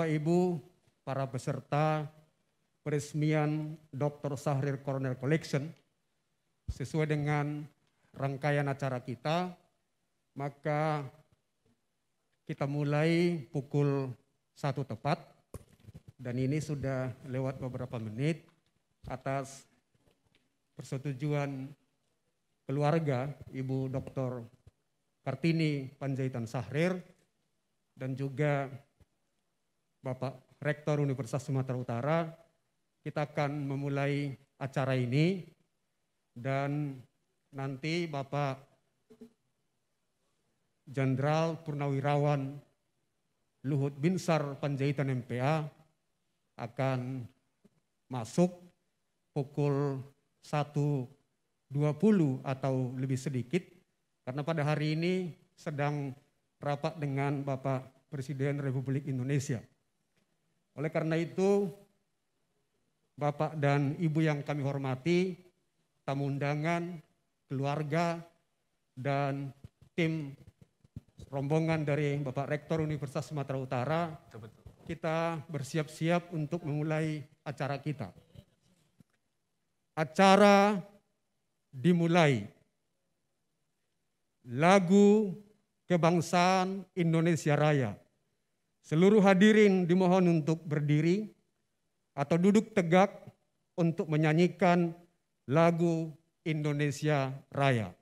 Bapak Ibu, para peserta peresmian Dr. Sahrir Cornell Collection sesuai dengan rangkaian acara kita, maka kita mulai pukul satu tepat dan ini sudah lewat beberapa menit atas persetujuan keluarga Ibu Dr. Kartini Panjaitan Sahrir dan juga Bapak Rektor Universitas Sumatera Utara, kita akan memulai acara ini dan nanti Bapak Jenderal Purnawirawan Luhut Binsar Panjaitan MPA akan masuk pukul 1.20 atau lebih sedikit karena pada hari ini sedang rapat dengan Bapak Presiden Republik Indonesia. Oleh karena itu, Bapak dan Ibu yang kami hormati, tamu undangan, keluarga, dan tim rombongan dari Bapak Rektor Universitas Sumatera Utara, kita bersiap-siap untuk memulai acara kita. Acara dimulai. Lagu Kebangsaan Indonesia Raya. Seluruh hadirin dimohon untuk berdiri atau duduk tegak untuk menyanyikan lagu Indonesia Raya.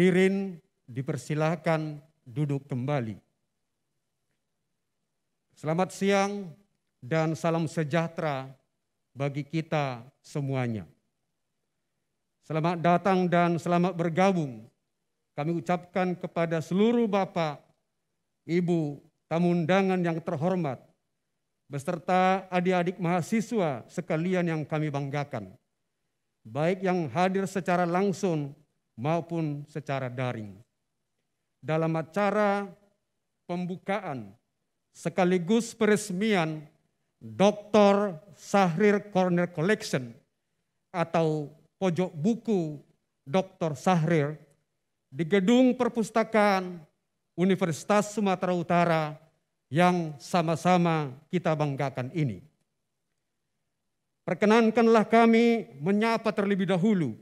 Hadirin dipersilahkan duduk kembali. Selamat siang dan salam sejahtera bagi kita semuanya. Selamat datang dan selamat bergabung. Kami ucapkan kepada seluruh Bapak, Ibu, tamu undangan yang terhormat, beserta adik-adik mahasiswa sekalian yang kami banggakan, baik yang hadir secara langsung maupun secara daring. Dalam acara pembukaan sekaligus peresmian Dr. Sahrir Corner Collection atau pojok buku Dr. Sahrir di gedung perpustakaan Universitas Sumatera Utara yang sama-sama kita banggakan ini. Perkenankanlah kami menyapa terlebih dahulu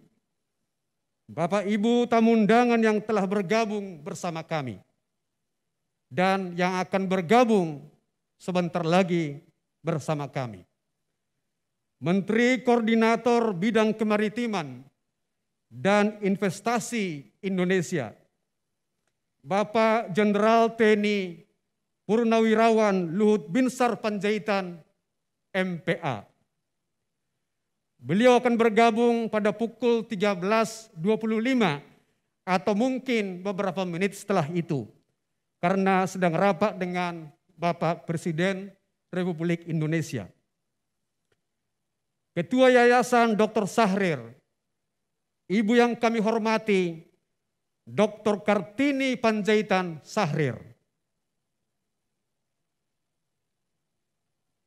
Bapak Ibu tamu undangan yang telah bergabung bersama kami dan yang akan bergabung sebentar lagi bersama kami. Menteri Koordinator Bidang Kemaritiman dan Investasi Indonesia, Bapak Jenderal TNI Purnawirawan Luhut Binsar Panjaitan, MPA. Beliau akan bergabung pada pukul 13.25 atau mungkin beberapa menit setelah itu. Karena sedang rapat dengan Bapak Presiden Republik Indonesia. Ketua Yayasan Dr. Sahrir, Ibu yang kami hormati, Dr. Kartini Panjaitan Sahrir.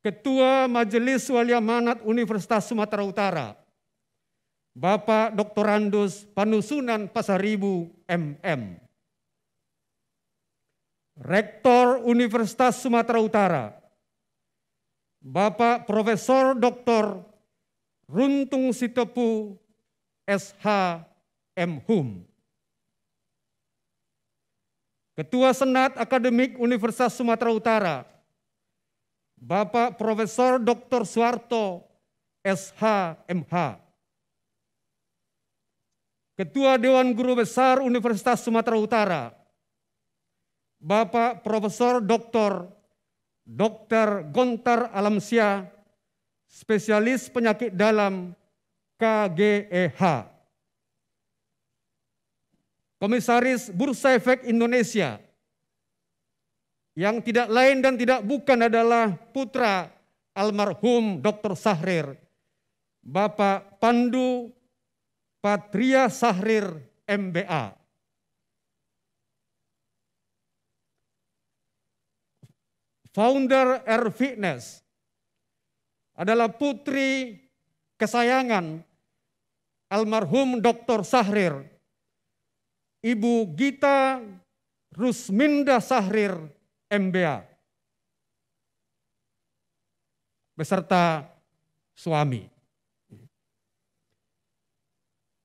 Ketua Majelis Wali Amanat Universitas Sumatera Utara, Bapak Dr. Randus Panusunan Pasaribu MM. Rektor Universitas Sumatera Utara, Bapak Profesor Dr. Runtung Sitepu SH M. Hum. Ketua Senat Akademik Universitas Sumatera Utara, Bapak Profesor Dr. Suarto SHMH. Ketua Dewan Guru Besar Universitas Sumatera Utara, Bapak Profesor Dr. Dr. Gontar Alamsyah, spesialis penyakit dalam KGEH. Komisaris Bursa Efek Indonesia, yang tidak lain dan tidak bukan adalah putra almarhum Dr. Sahrir, Bapak Pandu Patria Sahrir MBA. Founder Air Fitness adalah putri kesayangan almarhum Dr. Sahrir, Ibu Gita Rusminda Sahrir MBA beserta suami.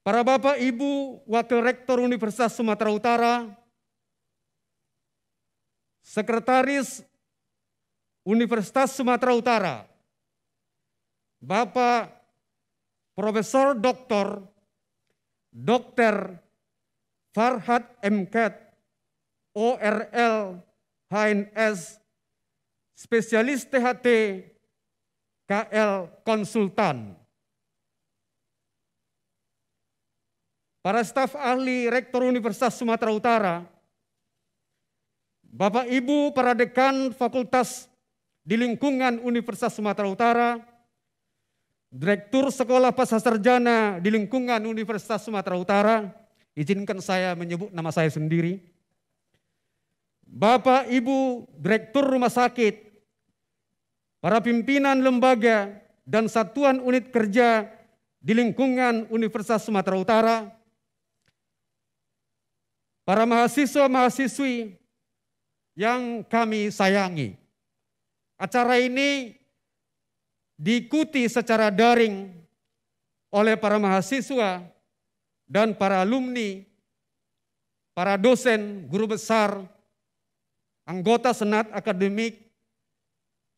Para Bapak, Ibu, Wakil Rektor Universitas Sumatera Utara, Sekretaris Universitas Sumatera Utara, Bapak Profesor Doktor Dr. Farhad M. Ket, ORL HNS, spesialis THT, KL konsultan. Para staf ahli Rektor Universitas Sumatera Utara, Bapak Ibu para dekan fakultas di lingkungan Universitas Sumatera Utara, Direktur Sekolah sarjana di lingkungan Universitas Sumatera Utara, izinkan saya menyebut nama saya sendiri, Bapak, Ibu, Direktur Rumah Sakit, para pimpinan lembaga dan satuan unit kerja di lingkungan Universitas Sumatera Utara, para mahasiswa-mahasiswi yang kami sayangi. Acara ini diikuti secara daring oleh para mahasiswa dan para alumni, para dosen, guru besar, anggota senat akademik,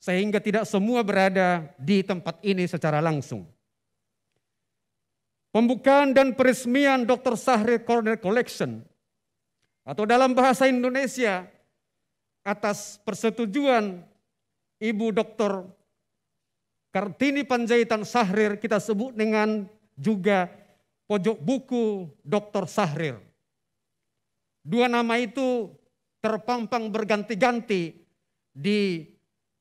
sehingga tidak semua berada di tempat ini secara langsung. Pembukaan dan peresmian Dr. Sahri Corner Collection atau dalam bahasa Indonesia atas persetujuan Ibu Dr. Kartini Panjaitan Sahrir kita sebut dengan juga pojok buku Dr. Sahrir. Dua nama itu terpampang berganti-ganti di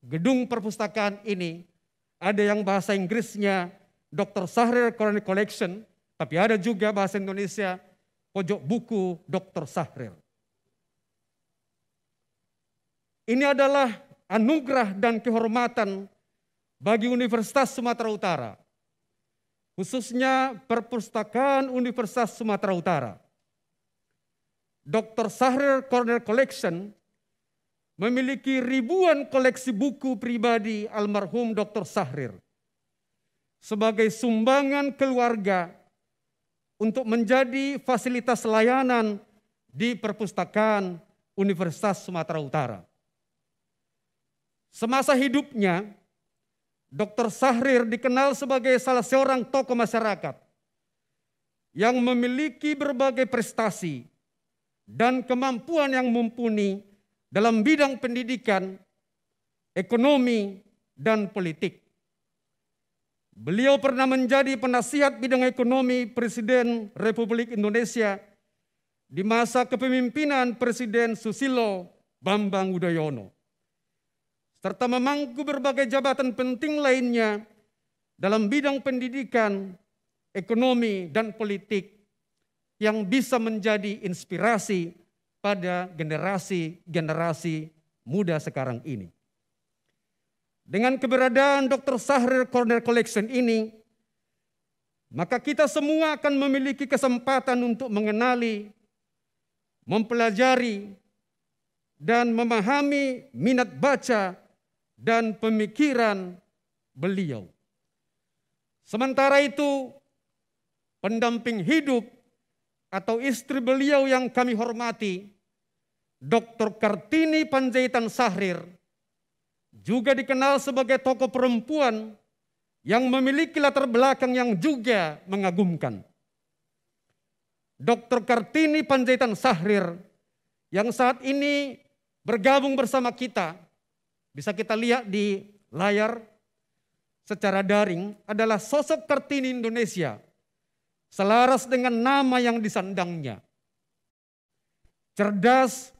gedung perpustakaan ini. Ada yang bahasa Inggrisnya Dr. Sahrir Quranic Collection, tapi ada juga bahasa Indonesia pojok buku Dr. Sahrir. Ini adalah anugerah dan kehormatan bagi Universitas Sumatera Utara, khususnya Perpustakaan Universitas Sumatera Utara. Dr. Sahrir Corner Collection memiliki ribuan koleksi buku pribadi almarhum Dr. Sahrir sebagai sumbangan keluarga untuk menjadi fasilitas layanan di perpustakaan Universitas Sumatera Utara. Semasa hidupnya, Dr. Sahrir dikenal sebagai salah seorang tokoh masyarakat yang memiliki berbagai prestasi dan kemampuan yang mumpuni dalam bidang pendidikan, ekonomi, dan politik. Beliau pernah menjadi penasihat bidang ekonomi Presiden Republik Indonesia di masa kepemimpinan Presiden Susilo Bambang Udayono, serta memangku berbagai jabatan penting lainnya dalam bidang pendidikan, ekonomi, dan politik yang bisa menjadi inspirasi pada generasi-generasi muda sekarang ini. Dengan keberadaan Dr. Sahrir Corner Collection ini, maka kita semua akan memiliki kesempatan untuk mengenali, mempelajari, dan memahami minat baca dan pemikiran beliau. Sementara itu, pendamping hidup atau istri beliau yang kami hormati, Dr. Kartini Panjaitan Sahrir, juga dikenal sebagai tokoh perempuan yang memiliki latar belakang yang juga mengagumkan. Dr. Kartini Panjaitan Sahrir yang saat ini bergabung bersama kita, bisa kita lihat di layar secara daring adalah sosok Kartini Indonesia selaras dengan nama yang disandangnya. Cerdas,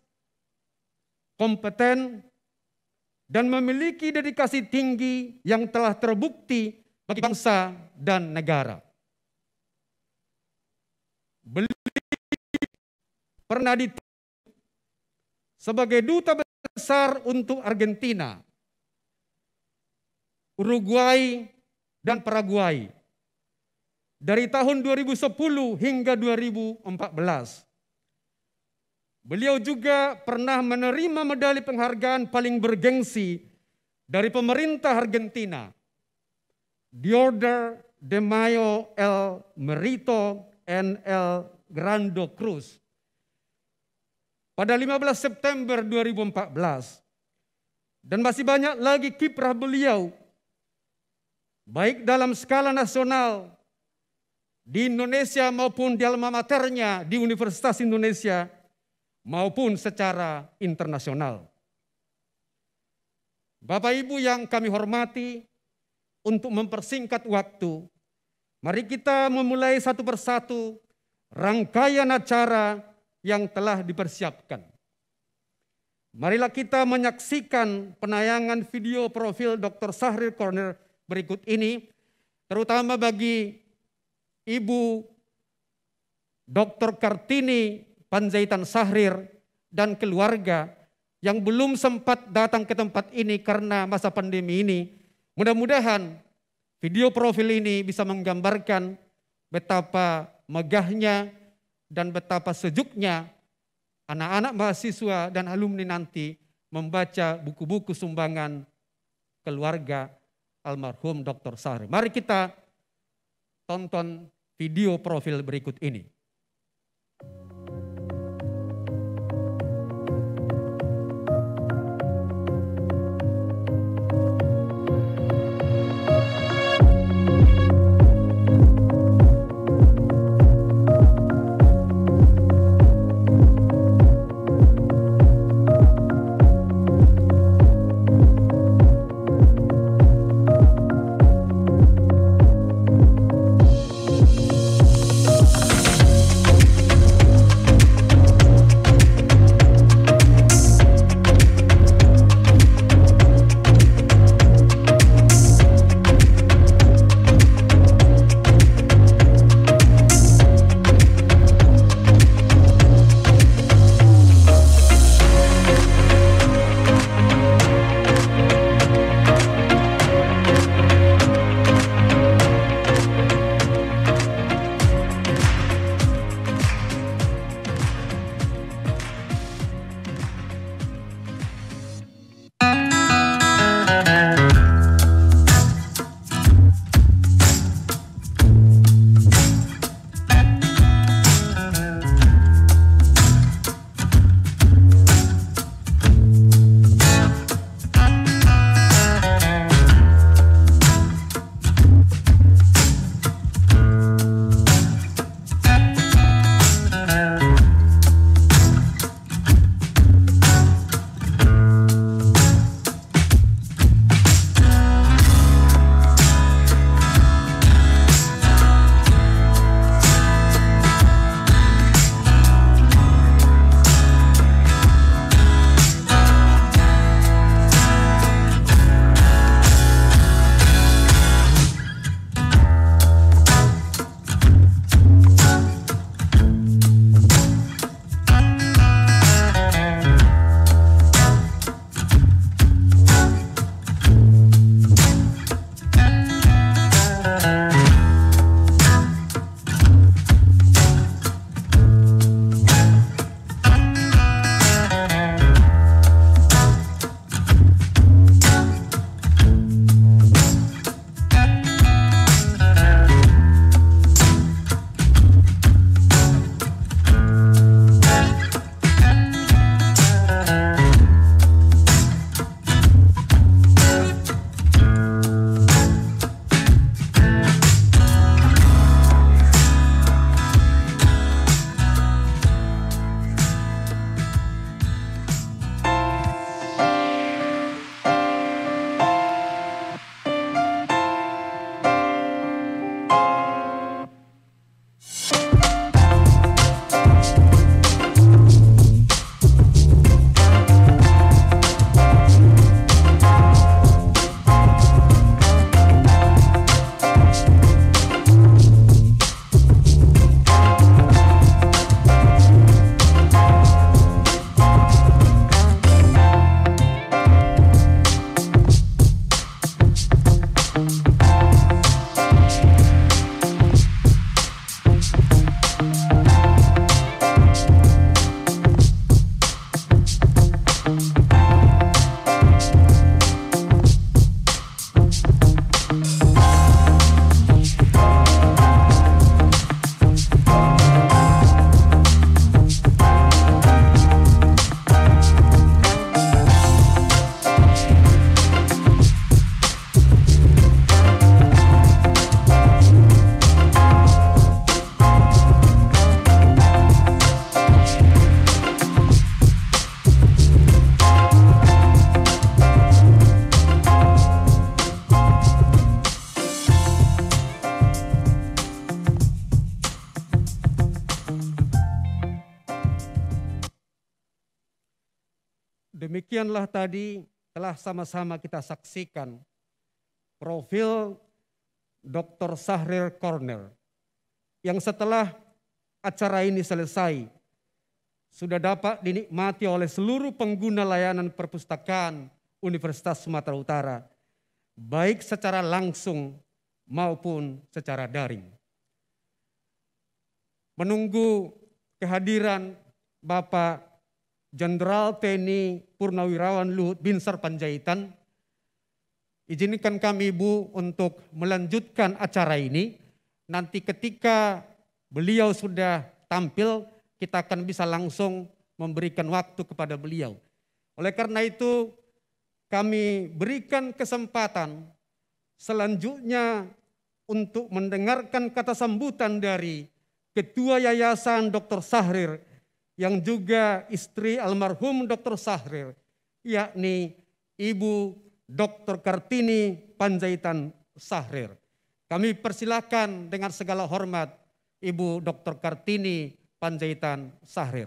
kompeten, dan memiliki dedikasi tinggi yang telah terbukti bagi bangsa dan negara. Beliau pernah ditunjuk sebagai duta besar untuk Argentina, Uruguay, dan Paraguay dari tahun 2010 hingga 2014. Beliau juga pernah menerima medali penghargaan paling bergengsi dari pemerintah Argentina, Order de Mayo El Merito and El Grando Cruz. Pada 15 September 2014, dan masih banyak lagi kiprah beliau, baik dalam skala nasional di Indonesia maupun di alma maternya di Universitas Indonesia maupun secara internasional. Bapak Ibu yang kami hormati, untuk mempersingkat waktu, mari kita memulai satu persatu rangkaian acara yang telah dipersiapkan. Marilah kita menyaksikan penayangan video profil Dr. Sahrir Corner berikut ini, terutama bagi Ibu Dr. Kartini Panjaitan Sahrir dan keluarga yang belum sempat datang ke tempat ini karena masa pandemi ini. Mudah-mudahan video profil ini bisa menggambarkan betapa megahnya dan betapa sejuknya anak-anak mahasiswa dan alumni nanti membaca buku-buku sumbangan keluarga almarhum Dr. Sahrir. Mari kita tonton video profil berikut ini. demikianlah tadi telah sama-sama kita saksikan profil Dr. Sahrir Corner yang setelah acara ini selesai sudah dapat dinikmati oleh seluruh pengguna layanan perpustakaan Universitas Sumatera Utara baik secara langsung maupun secara daring. Menunggu kehadiran Bapak Jenderal TNI Purnawirawan Luhut Binsar Panjaitan, Izinkan kami Ibu untuk melanjutkan acara ini. Nanti ketika beliau sudah tampil, kita akan bisa langsung memberikan waktu kepada beliau. Oleh karena itu, kami berikan kesempatan selanjutnya untuk mendengarkan kata sambutan dari Ketua Yayasan Dr. Sahrir yang juga istri almarhum Dr. Sahrir, yakni Ibu Dr. Kartini Panjaitan Sahrir. Kami persilahkan dengan segala hormat Ibu Dr. Kartini Panjaitan Sahrir.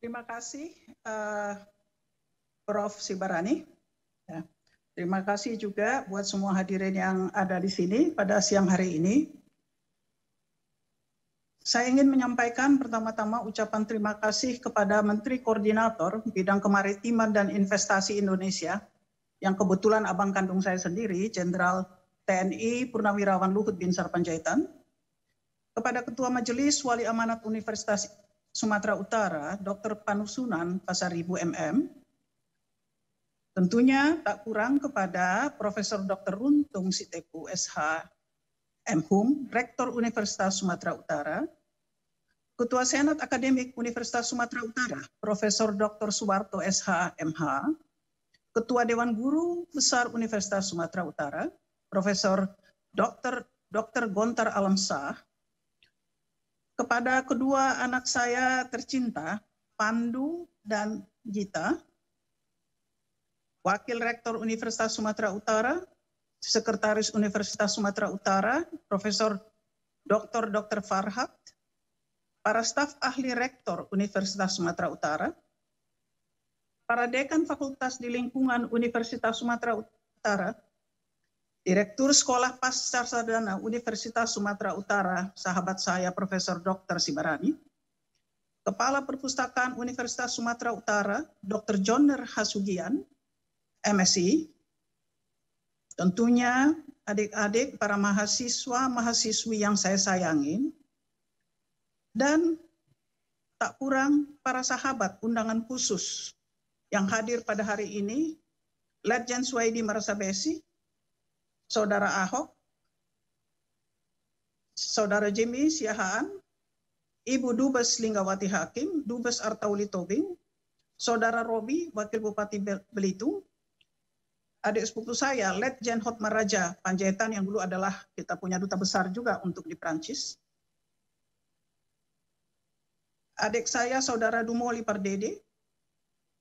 Terima kasih uh, Prof. Sibarani. Ya. Terima kasih juga buat semua hadirin yang ada di sini pada siang hari ini. Saya ingin menyampaikan pertama-tama ucapan terima kasih kepada Menteri Koordinator Bidang Kemaritiman dan Investasi Indonesia, yang kebetulan abang kandung saya sendiri, Jenderal TNI Purnawirawan Luhut Bin Sarpanjaitan, kepada Ketua Majelis Wali Amanat Universitas Sumatera Utara, Dr. Panusunan Pasaribu MM, tentunya tak kurang kepada Profesor Dr. Runtung Siteku SH, MHUM, Rektor Universitas Sumatera Utara, Ketua Senat Akademik Universitas Sumatera Utara, Profesor Dr. Suwarto SHMH, Ketua Dewan Guru Besar Universitas Sumatera Utara, Profesor Dr. Dr. Gontar Alamsah, kepada kedua anak saya tercinta, Pandu dan Gita, Wakil Rektor Universitas Sumatera Utara, Sekretaris Universitas Sumatera Utara, Profesor Dr. Dr. Farhad, para staf ahli rektor Universitas Sumatera Utara, para dekan fakultas di lingkungan Universitas Sumatera Utara, Direktur Sekolah Pasca Sarjana Universitas Sumatera Utara, sahabat saya Profesor Dr. Sibarani, Kepala Perpustakaan Universitas Sumatera Utara, Dr. Joner Hasugian, MSI, tentunya adik-adik para mahasiswa-mahasiswi yang saya sayangin, dan tak kurang para sahabat undangan khusus yang hadir pada hari ini, Letjen Swaidi Marasabesi, Saudara Ahok, Saudara Jimmy Siahaan, Ibu Dubes Linggawati Hakim, Dubes Artauli Tobing, Saudara Robi, Wakil Bupati Belitung, adik sepupu saya, Letjen Hotmaraja Panjaitan yang dulu adalah kita punya duta besar juga untuk di Prancis, adik saya saudara Dumoli Pardede,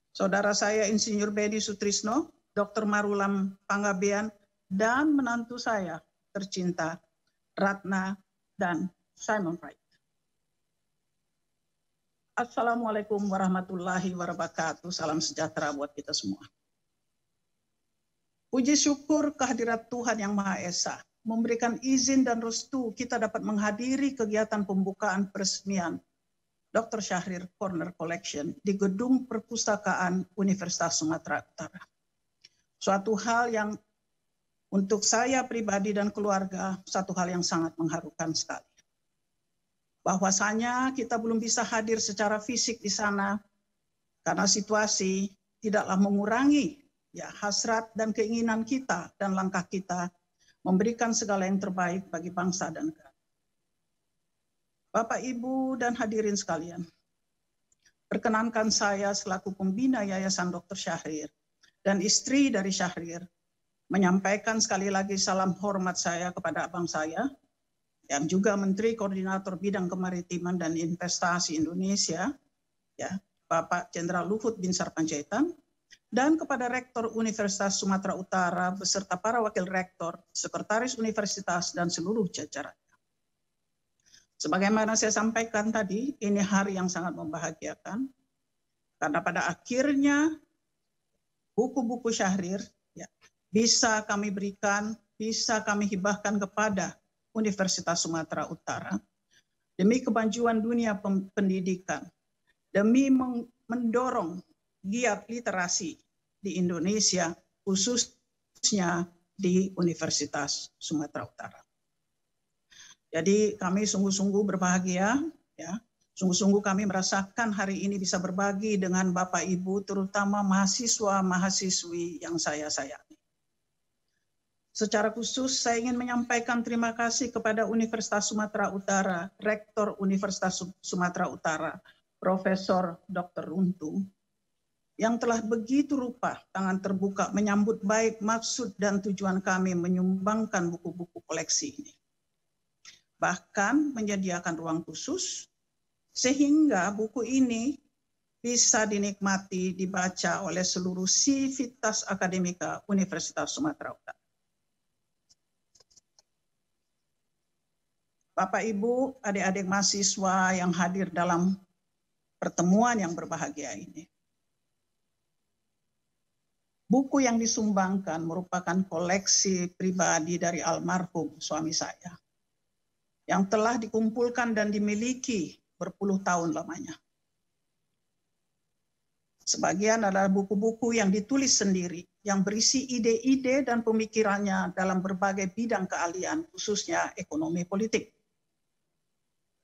saudara saya Insinyur Bedi Sutrisno, Dr. Marulam Pangabean, dan menantu saya tercinta Ratna dan Simon Wright. Assalamualaikum warahmatullahi wabarakatuh. Salam sejahtera buat kita semua. Puji syukur kehadirat Tuhan Yang Maha Esa memberikan izin dan restu kita dapat menghadiri kegiatan pembukaan peresmian Dr. Syahrir Corner Collection di Gedung Perpustakaan Universitas Sumatera Utara. Suatu hal yang untuk saya pribadi dan keluarga satu hal yang sangat mengharukan sekali. Bahwasanya kita belum bisa hadir secara fisik di sana karena situasi tidaklah mengurangi ya hasrat dan keinginan kita dan langkah kita memberikan segala yang terbaik bagi bangsa dan negara. Bapak Ibu dan hadirin sekalian. Perkenankan saya selaku pembina Yayasan Dr. Syahrir dan istri dari Syahrir menyampaikan sekali lagi salam hormat saya kepada abang saya yang juga Menteri Koordinator Bidang Kemaritiman dan Investasi Indonesia, ya Bapak Jenderal Luhut Bin Sarpanjaitan, dan kepada Rektor Universitas Sumatera Utara beserta para Wakil Rektor, Sekretaris Universitas, dan seluruh jajaran. Sebagaimana saya sampaikan tadi, ini hari yang sangat membahagiakan karena pada akhirnya buku-buku Syahrir ya, bisa kami berikan, bisa kami hibahkan kepada Universitas Sumatera Utara demi kemajuan dunia pendidikan, demi mendorong giat literasi di Indonesia khususnya di Universitas Sumatera Utara. Jadi kami sungguh-sungguh berbahagia, ya. Sungguh-sungguh kami merasakan hari ini bisa berbagi dengan Bapak Ibu, terutama mahasiswa-mahasiswi yang saya sayangi. Secara khusus, saya ingin menyampaikan terima kasih kepada Universitas Sumatera Utara, Rektor Universitas Sumatera Utara, Profesor Dr. Runtu, yang telah begitu rupa tangan terbuka menyambut baik maksud dan tujuan kami menyumbangkan buku-buku koleksi ini bahkan menyediakan ruang khusus sehingga buku ini bisa dinikmati dibaca oleh seluruh civitas akademika Universitas Sumatera Utara. Bapak Ibu, adik-adik mahasiswa yang hadir dalam pertemuan yang berbahagia ini. Buku yang disumbangkan merupakan koleksi pribadi dari almarhum suami saya yang telah dikumpulkan dan dimiliki berpuluh tahun lamanya. Sebagian adalah buku-buku yang ditulis sendiri, yang berisi ide-ide dan pemikirannya dalam berbagai bidang keahlian, khususnya ekonomi politik.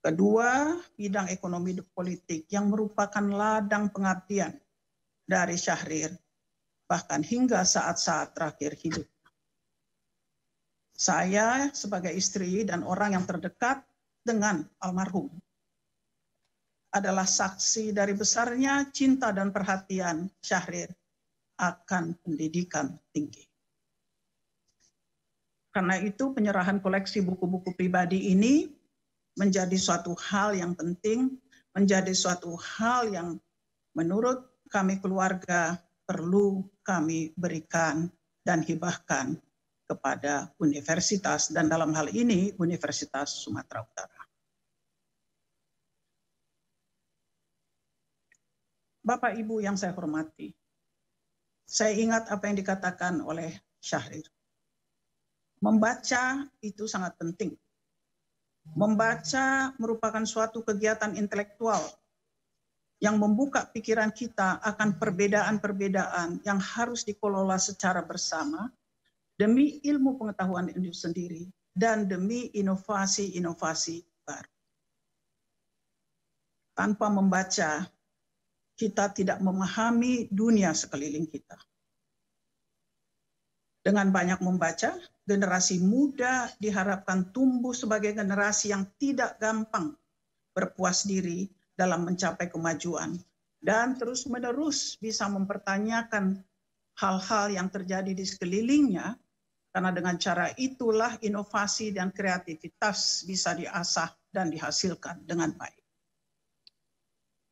Kedua, bidang ekonomi politik yang merupakan ladang pengabdian dari Syahrir, bahkan hingga saat-saat terakhir hidup saya sebagai istri dan orang yang terdekat dengan almarhum. Adalah saksi dari besarnya cinta dan perhatian Syahrir akan pendidikan tinggi. Karena itu penyerahan koleksi buku-buku pribadi ini menjadi suatu hal yang penting, menjadi suatu hal yang menurut kami keluarga perlu kami berikan dan hibahkan kepada universitas dan dalam hal ini Universitas Sumatera Utara. Bapak Ibu yang saya hormati, saya ingat apa yang dikatakan oleh Syahrir. Membaca itu sangat penting. Membaca merupakan suatu kegiatan intelektual yang membuka pikiran kita akan perbedaan-perbedaan yang harus dikelola secara bersama demi ilmu pengetahuan itu sendiri, dan demi inovasi-inovasi baru. Tanpa membaca, kita tidak memahami dunia sekeliling kita. Dengan banyak membaca, generasi muda diharapkan tumbuh sebagai generasi yang tidak gampang berpuas diri dalam mencapai kemajuan dan terus-menerus bisa mempertanyakan hal-hal yang terjadi di sekelilingnya karena dengan cara itulah inovasi dan kreativitas bisa diasah dan dihasilkan dengan baik.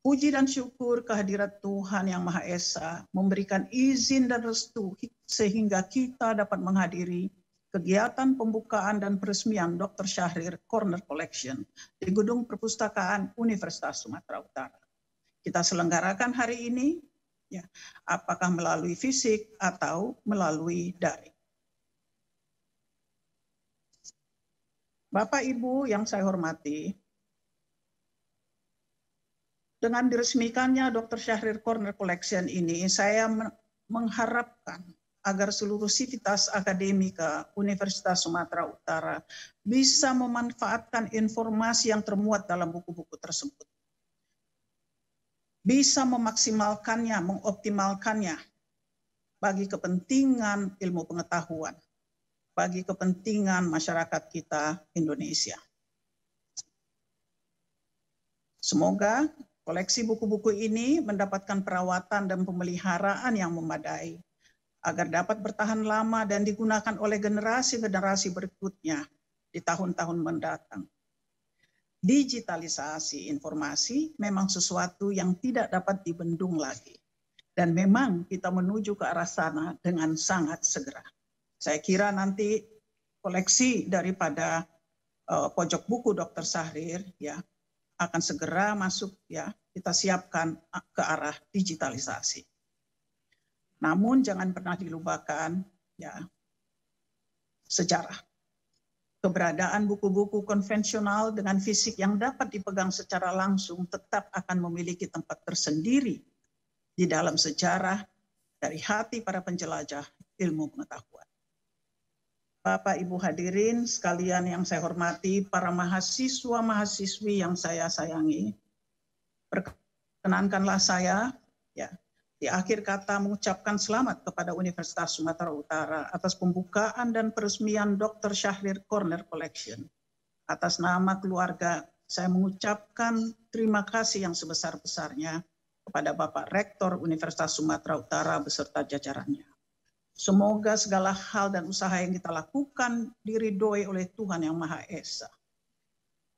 Puji dan syukur kehadirat Tuhan Yang Maha Esa memberikan izin dan restu sehingga kita dapat menghadiri kegiatan pembukaan dan peresmian Dr. Syahrir Corner Collection di Gedung Perpustakaan Universitas Sumatera Utara. Kita selenggarakan hari ini, ya, apakah melalui fisik atau melalui daring. Bapak Ibu yang saya hormati, dengan diresmikannya Dr. Syahrir Corner Collection ini, saya mengharapkan agar seluruh sivitas akademika Universitas Sumatera Utara bisa memanfaatkan informasi yang termuat dalam buku-buku tersebut. Bisa memaksimalkannya, mengoptimalkannya bagi kepentingan ilmu pengetahuan bagi kepentingan masyarakat kita Indonesia. Semoga koleksi buku-buku ini mendapatkan perawatan dan pemeliharaan yang memadai agar dapat bertahan lama dan digunakan oleh generasi-generasi berikutnya di tahun-tahun mendatang. Digitalisasi informasi memang sesuatu yang tidak dapat dibendung lagi. Dan memang kita menuju ke arah sana dengan sangat segera. Saya kira nanti koleksi daripada uh, pojok buku Dr. Sahrir ya akan segera masuk ya kita siapkan ke arah digitalisasi. Namun jangan pernah dilupakan ya sejarah. Keberadaan buku-buku konvensional dengan fisik yang dapat dipegang secara langsung tetap akan memiliki tempat tersendiri di dalam sejarah dari hati para penjelajah ilmu pengetahuan. Bapak Ibu hadirin sekalian yang saya hormati, para mahasiswa mahasiswi yang saya sayangi. Perkenankanlah saya ya di akhir kata mengucapkan selamat kepada Universitas Sumatera Utara atas pembukaan dan peresmian Dr. Syahrir Corner Collection. Atas nama keluarga, saya mengucapkan terima kasih yang sebesar-besarnya kepada Bapak Rektor Universitas Sumatera Utara beserta jajarannya. Semoga segala hal dan usaha yang kita lakukan diridhoi oleh Tuhan Yang Maha Esa.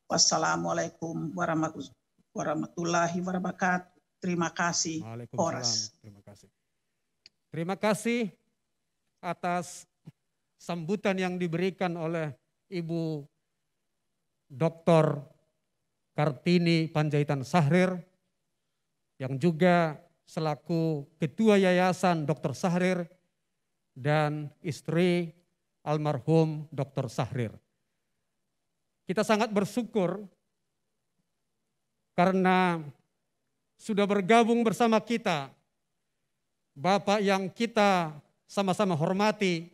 Wassalamualaikum warahmatullahi wabarakatuh. Terima kasih, Horas. Terima kasih. Terima kasih atas sambutan yang diberikan oleh Ibu Dr. Kartini Panjaitan Sahrir yang juga selaku Ketua Yayasan Dr. Sahrir dan istri almarhum Dr. Sahrir. Kita sangat bersyukur karena sudah bergabung bersama kita Bapak yang kita sama-sama hormati,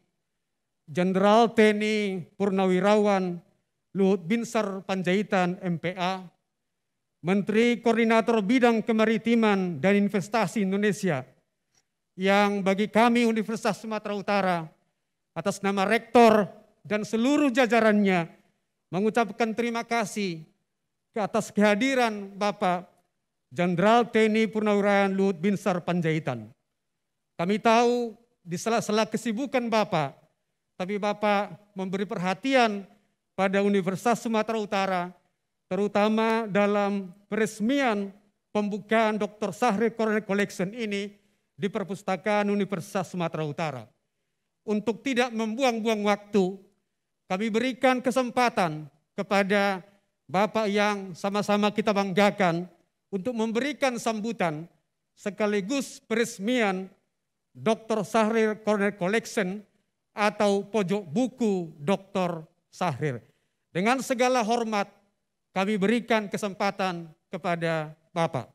Jenderal TNI Purnawirawan Luhut Binsar Panjaitan MPA, Menteri Koordinator Bidang Kemaritiman dan Investasi Indonesia, yang bagi kami Universitas Sumatera Utara atas nama rektor dan seluruh jajarannya mengucapkan terima kasih ke atas kehadiran Bapak Jenderal TNI Purnawirawan Luhut Binsar Panjaitan. Kami tahu di sela-sela kesibukan Bapak, tapi Bapak memberi perhatian pada Universitas Sumatera Utara, terutama dalam peresmian pembukaan Dr. Sahri Corner Collection ini di Perpustakaan Universitas Sumatera Utara. Untuk tidak membuang-buang waktu, kami berikan kesempatan kepada Bapak yang sama-sama kita banggakan untuk memberikan sambutan sekaligus peresmian Dr. Sahrir Corner Collection atau pojok buku Dr. Sahrir. Dengan segala hormat kami berikan kesempatan kepada Bapak.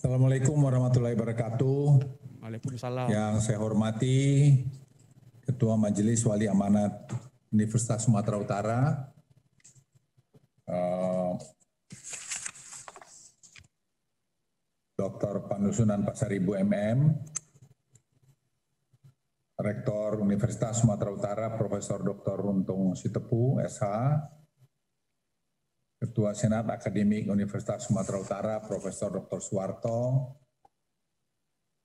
Assalamualaikum warahmatullahi wabarakatuh. Waalaikumsalam. Yang saya hormati Ketua Majelis Wali Amanat Universitas Sumatera Utara, uh, eh, Dr. Panusunan Pasaribu MM, Rektor Universitas Sumatera Utara Profesor Dr. Runtung Sitepu SH, Ketua Senat Akademik Universitas Sumatera Utara, Profesor Dr. Suwarto,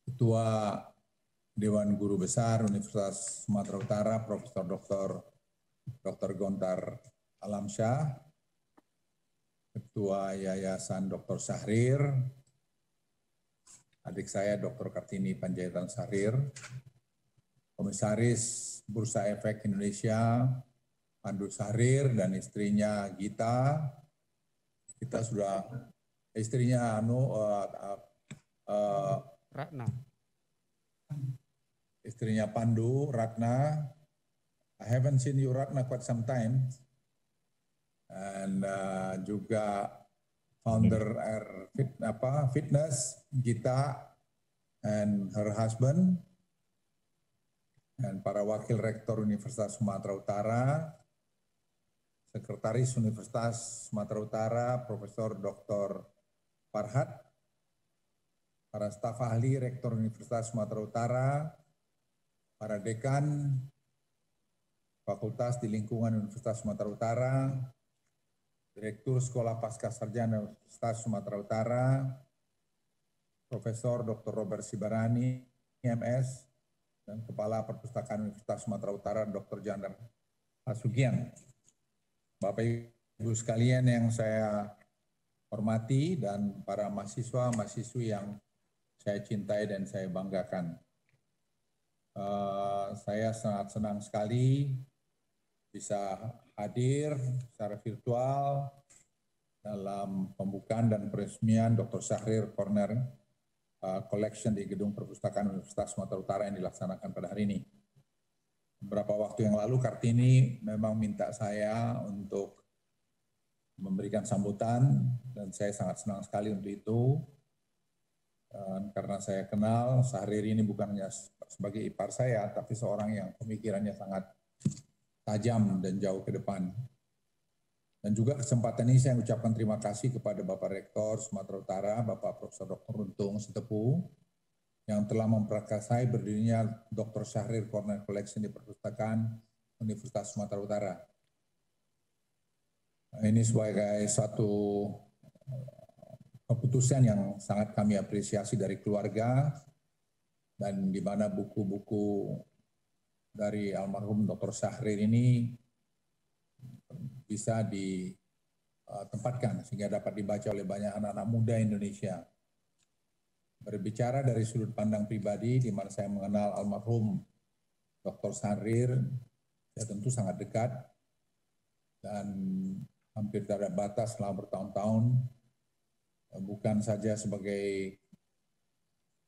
Ketua Dewan Guru Besar Universitas Sumatera Utara, Profesor Dr. Dr. Gontar Alamsyah, Ketua Yayasan Dr. Syahrir, adik saya Dr. Kartini Panjaitan Syahrir, Komisaris Bursa Efek Indonesia, Pandu Syahrir dan istrinya Gita, kita sudah istrinya anu uh, uh, Ratna. Istrinya Pandu, Ratna. I haven't seen you Ratna quite some time. And uh, juga founder Air Fit, apa, Fitness, kita and her husband. Dan para wakil rektor Universitas Sumatera Utara, Sekretaris Universitas Sumatera Utara, Profesor Dr. Farhad, para staf ahli Rektor Universitas Sumatera Utara, para dekan fakultas di lingkungan Universitas Sumatera Utara, Direktur Sekolah Pasca Sarjana Universitas Sumatera Utara, Profesor Dr. Robert Sibarani, IMS, dan Kepala Perpustakaan Universitas Sumatera Utara, Dr. Jandar Asugian. Bapak Ibu sekalian yang saya hormati dan para mahasiswa-mahasiswi yang saya cintai dan saya banggakan. Uh, saya sangat senang sekali bisa hadir secara virtual dalam pembukaan dan peresmian Dr. Syahrir Corner uh, Collection di Gedung Perpustakaan Universitas Sumatera Utara yang dilaksanakan pada hari ini beberapa waktu yang lalu Kartini memang minta saya untuk memberikan sambutan dan saya sangat senang sekali untuk itu dan karena saya kenal sehari ini bukannya sebagai ipar saya tapi seorang yang pemikirannya sangat tajam dan jauh ke depan dan juga kesempatan ini saya ucapkan terima kasih kepada Bapak Rektor Sumatera Utara, Bapak Profesor Dr. Runtung Setepu, yang telah memperkasai berdirinya Dr. Syahrir Corner Collection di Perpustakaan Universitas Sumatera Utara. Ini sebagai suatu eh, keputusan yang sangat kami apresiasi dari keluarga dan di mana buku-buku dari almarhum Dr. Syahrir ini bisa ditempatkan eh, sehingga dapat dibaca oleh banyak anak-anak muda Indonesia berbicara dari sudut pandang pribadi di mana saya mengenal almarhum Dr. Sarir, saya tentu sangat dekat dan hampir tidak batas selama bertahun-tahun. Bukan saja sebagai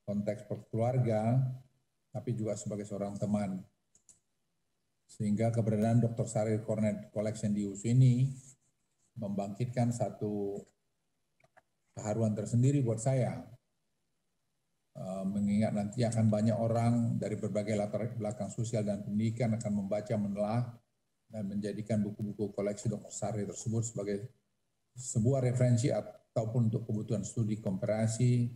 konteks keluarga, tapi juga sebagai seorang teman. Sehingga keberadaan Dr. Sarir Cornet Collection di USU ini membangkitkan satu keharuan tersendiri buat saya Eh, mengingat nanti akan banyak orang dari berbagai latar belakang sosial dan pendidikan akan membaca, menelaah, dan menjadikan buku-buku koleksi Dr. Sari tersebut sebagai sebuah referensi ataupun untuk kebutuhan studi komparasi,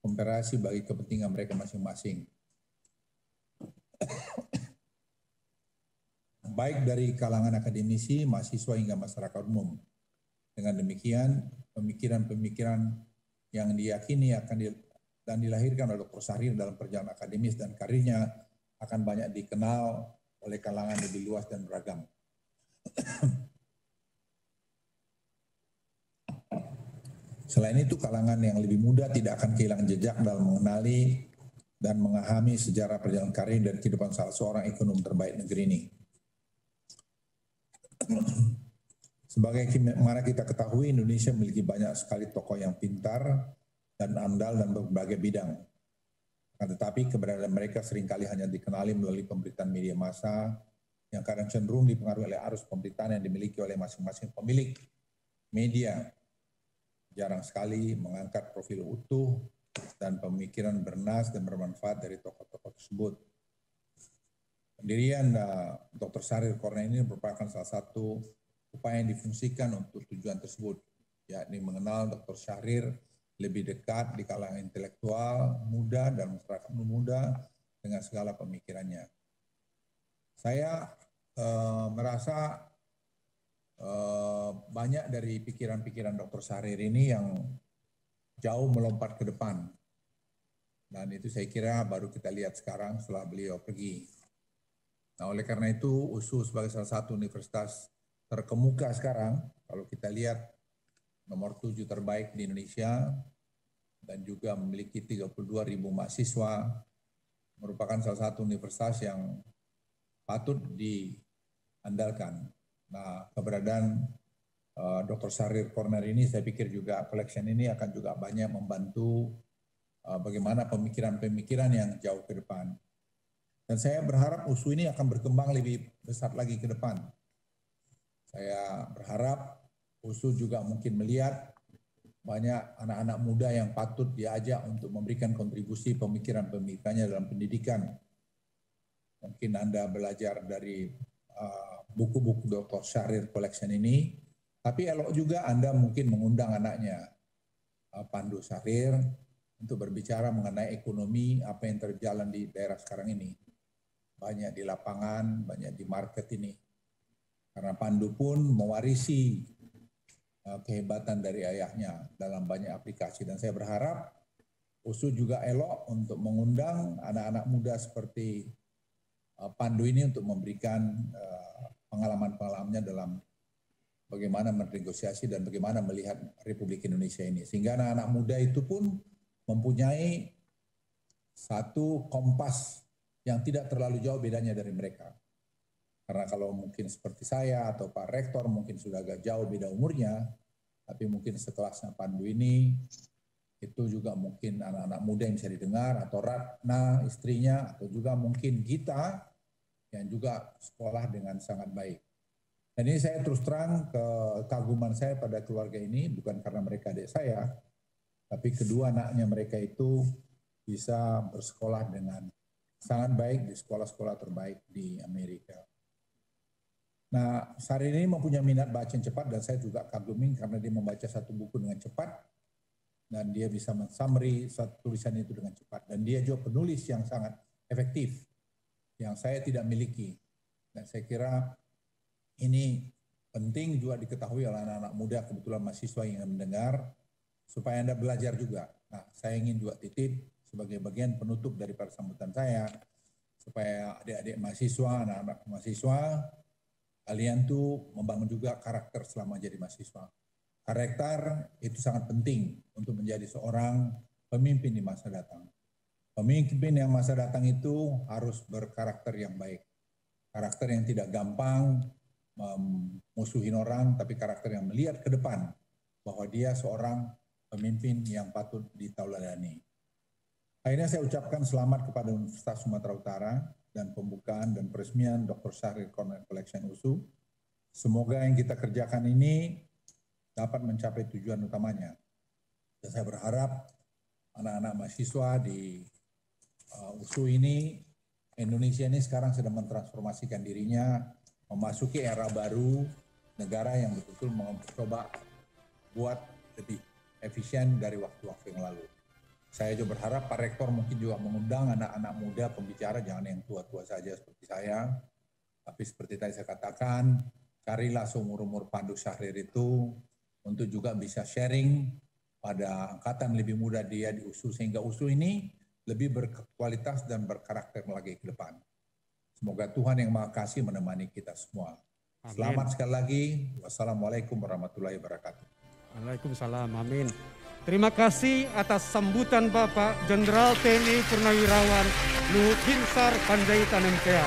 komparasi bagi kepentingan mereka masing-masing. Baik dari kalangan akademisi, mahasiswa hingga masyarakat umum. Dengan demikian, pemikiran-pemikiran yang diyakini akan di, dan dilahirkan oleh Dr. Sahrir dalam perjalanan akademis dan karirnya akan banyak dikenal oleh kalangan lebih luas dan beragam. Selain itu, kalangan yang lebih muda tidak akan kehilangan jejak dalam mengenali dan mengahami sejarah perjalanan karir dan kehidupan salah seorang ekonom terbaik negeri ini. Sebagai mana kita ketahui, Indonesia memiliki banyak sekali tokoh yang pintar, dan andal dan berbagai bidang. Nah, tetapi keberadaan mereka seringkali hanya dikenali melalui pemberitaan media massa yang kadang cenderung dipengaruhi oleh arus pemberitaan yang dimiliki oleh masing-masing pemilik media. Jarang sekali mengangkat profil utuh dan pemikiran bernas dan bermanfaat dari tokoh-tokoh tersebut. Pendirian uh, eh, Dr. Sarir Korne ini merupakan salah satu upaya yang difungsikan untuk tujuan tersebut, yakni mengenal Dr. Syahrir lebih dekat di kalangan intelektual, muda dan masyarakat muda dengan segala pemikirannya. Saya e, merasa e, banyak dari pikiran-pikiran Dr. Sarir ini yang jauh melompat ke depan. Dan itu saya kira baru kita lihat sekarang setelah beliau pergi. Nah, oleh karena itu USU sebagai salah satu universitas terkemuka sekarang, kalau kita lihat nomor tujuh terbaik di Indonesia, dan juga memiliki 32 ribu mahasiswa, merupakan salah satu universitas yang patut diandalkan. Nah, keberadaan uh, eh, Dr. Sarir Corner ini saya pikir juga collection ini akan juga banyak membantu uh, bagaimana pemikiran-pemikiran yang jauh ke depan. Dan saya berharap USU ini akan berkembang lebih besar lagi ke depan. Saya berharap USU juga mungkin melihat banyak anak-anak muda yang patut diajak untuk memberikan kontribusi pemikiran-pemikirannya dalam pendidikan. Mungkin Anda belajar dari uh, buku-buku uh, syahrir Dr. Syarir Collection ini, tapi elok juga Anda mungkin mengundang anaknya, uh, Pandu syahrir untuk berbicara mengenai ekonomi, apa yang terjalan di daerah sekarang ini. Banyak di lapangan, banyak di market ini. Karena Pandu pun mewarisi Eh, kehebatan dari ayahnya dalam banyak aplikasi dan saya berharap USU juga elok untuk mengundang anak-anak muda seperti eh, Pandu ini untuk memberikan eh, pengalaman-pengalamannya dalam bagaimana menegosiasi dan bagaimana melihat Republik Indonesia ini sehingga anak-anak muda itu pun mempunyai satu kompas yang tidak terlalu jauh bedanya dari mereka. Karena kalau mungkin seperti saya atau Pak Rektor mungkin sudah agak jauh beda umurnya, tapi mungkin sekelasnya Pandu ini itu juga mungkin anak-anak muda yang bisa didengar atau Ratna istrinya atau juga mungkin Gita yang juga sekolah dengan sangat baik. Dan ini saya terus terang ke kaguman saya pada keluarga ini bukan karena mereka adik saya, tapi kedua anaknya mereka itu bisa bersekolah dengan sangat baik di sekolah-sekolah terbaik di Amerika. Nah, Sari ini mempunyai minat baca yang cepat dan saya juga kagumin karena dia membaca satu buku dengan cepat dan dia bisa mensummary satu tulisan itu dengan cepat dan dia juga penulis yang sangat efektif yang saya tidak miliki. Dan saya kira ini penting juga diketahui oleh anak-anak muda kebetulan mahasiswa yang mendengar supaya Anda belajar juga. Nah, saya ingin juga titip sebagai bagian penutup dari persambutan saya supaya adik-adik mahasiswa, anak-anak mahasiswa kalian tuh membangun juga karakter selama jadi mahasiswa. Karakter itu sangat penting untuk menjadi seorang pemimpin di masa datang. Pemimpin yang masa datang itu harus berkarakter yang baik. Karakter yang tidak gampang memusuhin orang, tapi karakter yang melihat ke depan bahwa dia seorang pemimpin yang patut ditauladani. Akhirnya saya ucapkan selamat kepada Universitas Sumatera Utara dan pembukaan dan peresmian Dr. Syahrir Collection USU. Semoga yang kita kerjakan ini dapat mencapai tujuan utamanya. Dan saya berharap anak-anak mahasiswa di uh, USU ini, Indonesia ini sekarang sedang mentransformasikan dirinya memasuki era baru negara yang betul-betul mencoba buat lebih efisien dari waktu-waktu yang lalu saya juga berharap Pak Rektor mungkin juga mengundang anak-anak muda pembicara, jangan yang tua-tua saja seperti saya. Tapi seperti tadi saya katakan, carilah seumur-umur Pandu Syahrir itu untuk juga bisa sharing pada angkatan lebih muda dia di USU, sehingga USU ini lebih berkualitas dan berkarakter lagi ke depan. Semoga Tuhan yang Maha Kasih menemani kita semua. Amin. Selamat sekali lagi. Wassalamualaikum warahmatullahi wabarakatuh. Waalaikumsalam. Amin. Terima kasih atas sambutan Bapak Jenderal TNI Purnawirawan Luhut Binsar Panjaitan MTA.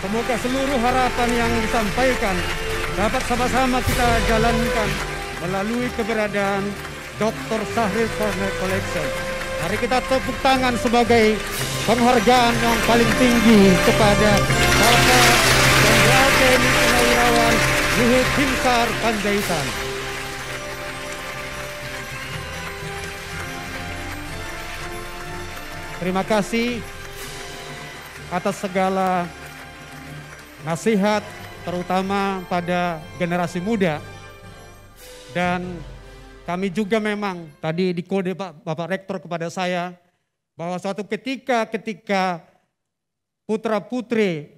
Semoga seluruh harapan yang disampaikan dapat sama-sama kita jalankan melalui keberadaan Dr. Sahril Cornet Collection. Mari kita tepuk tangan sebagai penghargaan yang paling tinggi kepada Bapak Jenderal TNI Purnawirawan Luhut Binsar Panjaitan. Terima kasih atas segala nasihat terutama pada generasi muda. Dan kami juga memang tadi di kode Pak Bapak Rektor kepada saya bahwa suatu ketika ketika putra-putri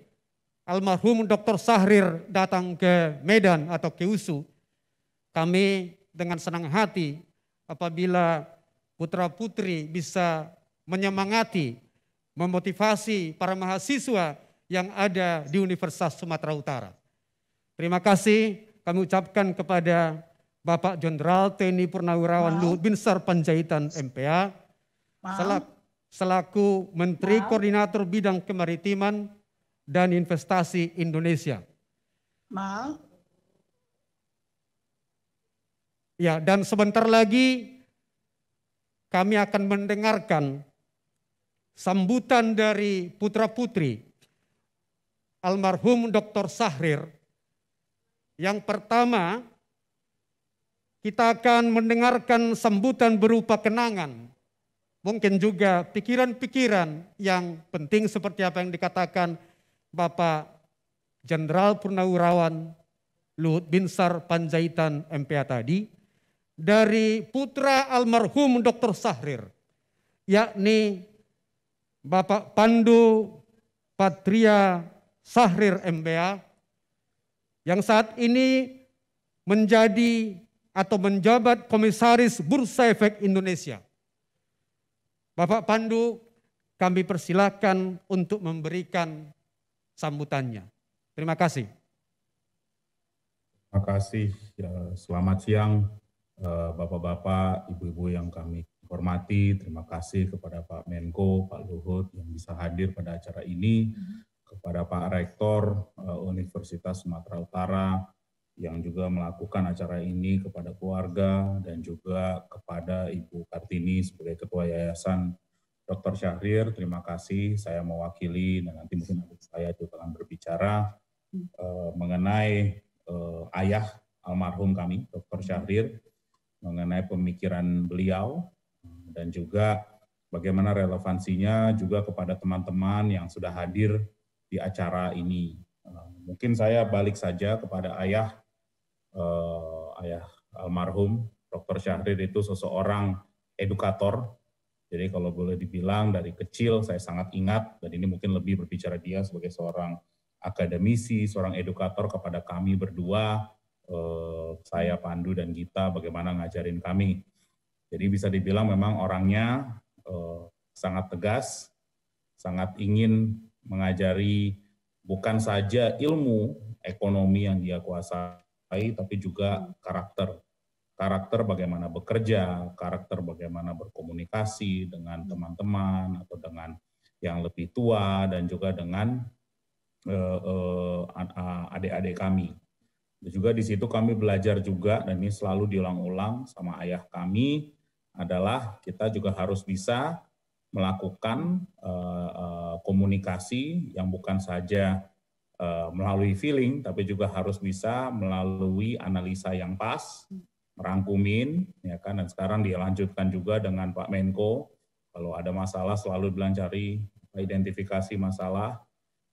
almarhum Dr. Sahrir datang ke Medan atau ke USU, kami dengan senang hati apabila putra-putri bisa menyemangati, memotivasi para mahasiswa yang ada di Universitas Sumatera Utara. Terima kasih kami ucapkan kepada Bapak Jenderal TNI Purnawirawan Luhut Binsar Panjaitan MPA selaku, selaku Menteri Maaf. Koordinator Bidang Kemaritiman dan Investasi Indonesia. Maaf. Ya, dan sebentar lagi kami akan mendengarkan sambutan dari putra-putri almarhum Dr. Sahrir. Yang pertama, kita akan mendengarkan sambutan berupa kenangan. Mungkin juga pikiran-pikiran yang penting seperti apa yang dikatakan Bapak Jenderal Purnawirawan Luhut Binsar Panjaitan MPA tadi dari putra almarhum Dr. Sahrir, yakni Bapak Pandu Patria Sahrir MBA yang saat ini menjadi atau menjabat komisaris Bursa Efek Indonesia. Bapak Pandu, kami persilakan untuk memberikan sambutannya. Terima kasih. Terima kasih. Ya, selamat siang eh, Bapak-bapak, ibu-ibu yang kami hormati, terima kasih kepada Pak Menko, Pak Luhut yang bisa hadir pada acara ini, kepada Pak Rektor eh, Universitas Sumatera Utara yang juga melakukan acara ini kepada keluarga dan juga kepada Ibu Kartini sebagai Ketua Yayasan Dr. Syahrir, terima kasih. Saya mewakili dan nanti mungkin adik saya juga akan berbicara eh, mengenai eh, ayah almarhum kami, Dr. Syahrir, mengenai pemikiran beliau dan juga bagaimana relevansinya juga kepada teman-teman yang sudah hadir di acara ini. Eh, mungkin saya balik saja kepada ayah eh, ayah almarhum Dr. Syahrir itu seseorang edukator. Jadi kalau boleh dibilang dari kecil saya sangat ingat dan ini mungkin lebih berbicara dia sebagai seorang akademisi, seorang edukator kepada kami berdua, eh, saya Pandu dan Gita bagaimana ngajarin kami jadi bisa dibilang memang orangnya eh, sangat tegas, sangat ingin mengajari bukan saja ilmu ekonomi yang dia kuasai, tapi juga karakter. Karakter bagaimana bekerja, karakter bagaimana berkomunikasi dengan teman-teman atau dengan yang lebih tua dan juga dengan eh, eh, adik-adik kami. Juga di situ kami belajar juga dan ini selalu diulang-ulang sama ayah kami adalah kita juga harus bisa melakukan eh, eh, komunikasi yang bukan saja eh, melalui feeling, tapi juga harus bisa melalui analisa yang pas, merangkumin, ya kan. Dan sekarang dilanjutkan juga dengan Pak Menko, kalau ada masalah selalu bilang cari identifikasi masalah,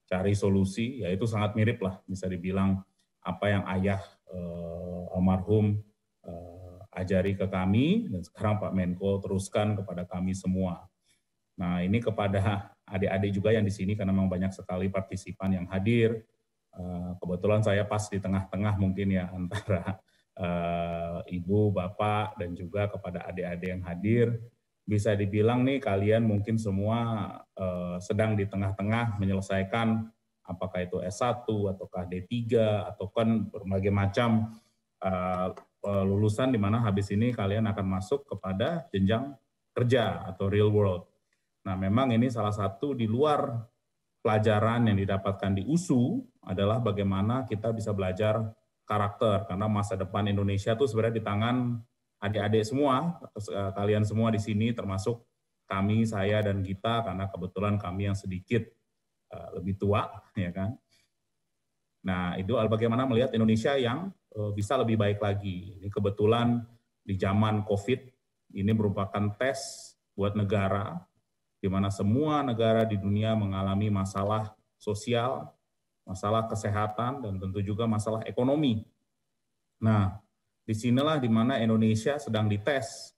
cari solusi, ya itu sangat mirip lah, bisa dibilang apa yang ayah eh, almarhum eh, ajari ke kami dan sekarang Pak Menko teruskan kepada kami semua. Nah ini kepada adik-adik juga yang di sini karena memang banyak sekali partisipan yang hadir. Eh, kebetulan saya pas di tengah-tengah mungkin ya antara eh, ibu, bapak, dan juga kepada adik-adik yang hadir. Bisa dibilang nih kalian mungkin semua eh, sedang di tengah-tengah menyelesaikan apakah itu S1 ataukah D3 atau kan berbagai macam Eh, lulusan di mana habis ini kalian akan masuk kepada jenjang kerja atau real world. Nah, memang ini salah satu di luar pelajaran yang didapatkan di USU adalah bagaimana kita bisa belajar karakter karena masa depan Indonesia itu sebenarnya di tangan adik-adik semua, eh, kalian semua di sini termasuk kami, saya dan kita karena kebetulan kami yang sedikit eh, lebih tua ya kan. Nah, itu bagaimana melihat Indonesia yang Eh, bisa lebih baik lagi. Ini kebetulan di zaman COVID ini merupakan tes buat negara, di mana semua negara di dunia mengalami masalah sosial, masalah kesehatan, dan tentu juga masalah ekonomi. Nah, disinilah di mana Indonesia sedang dites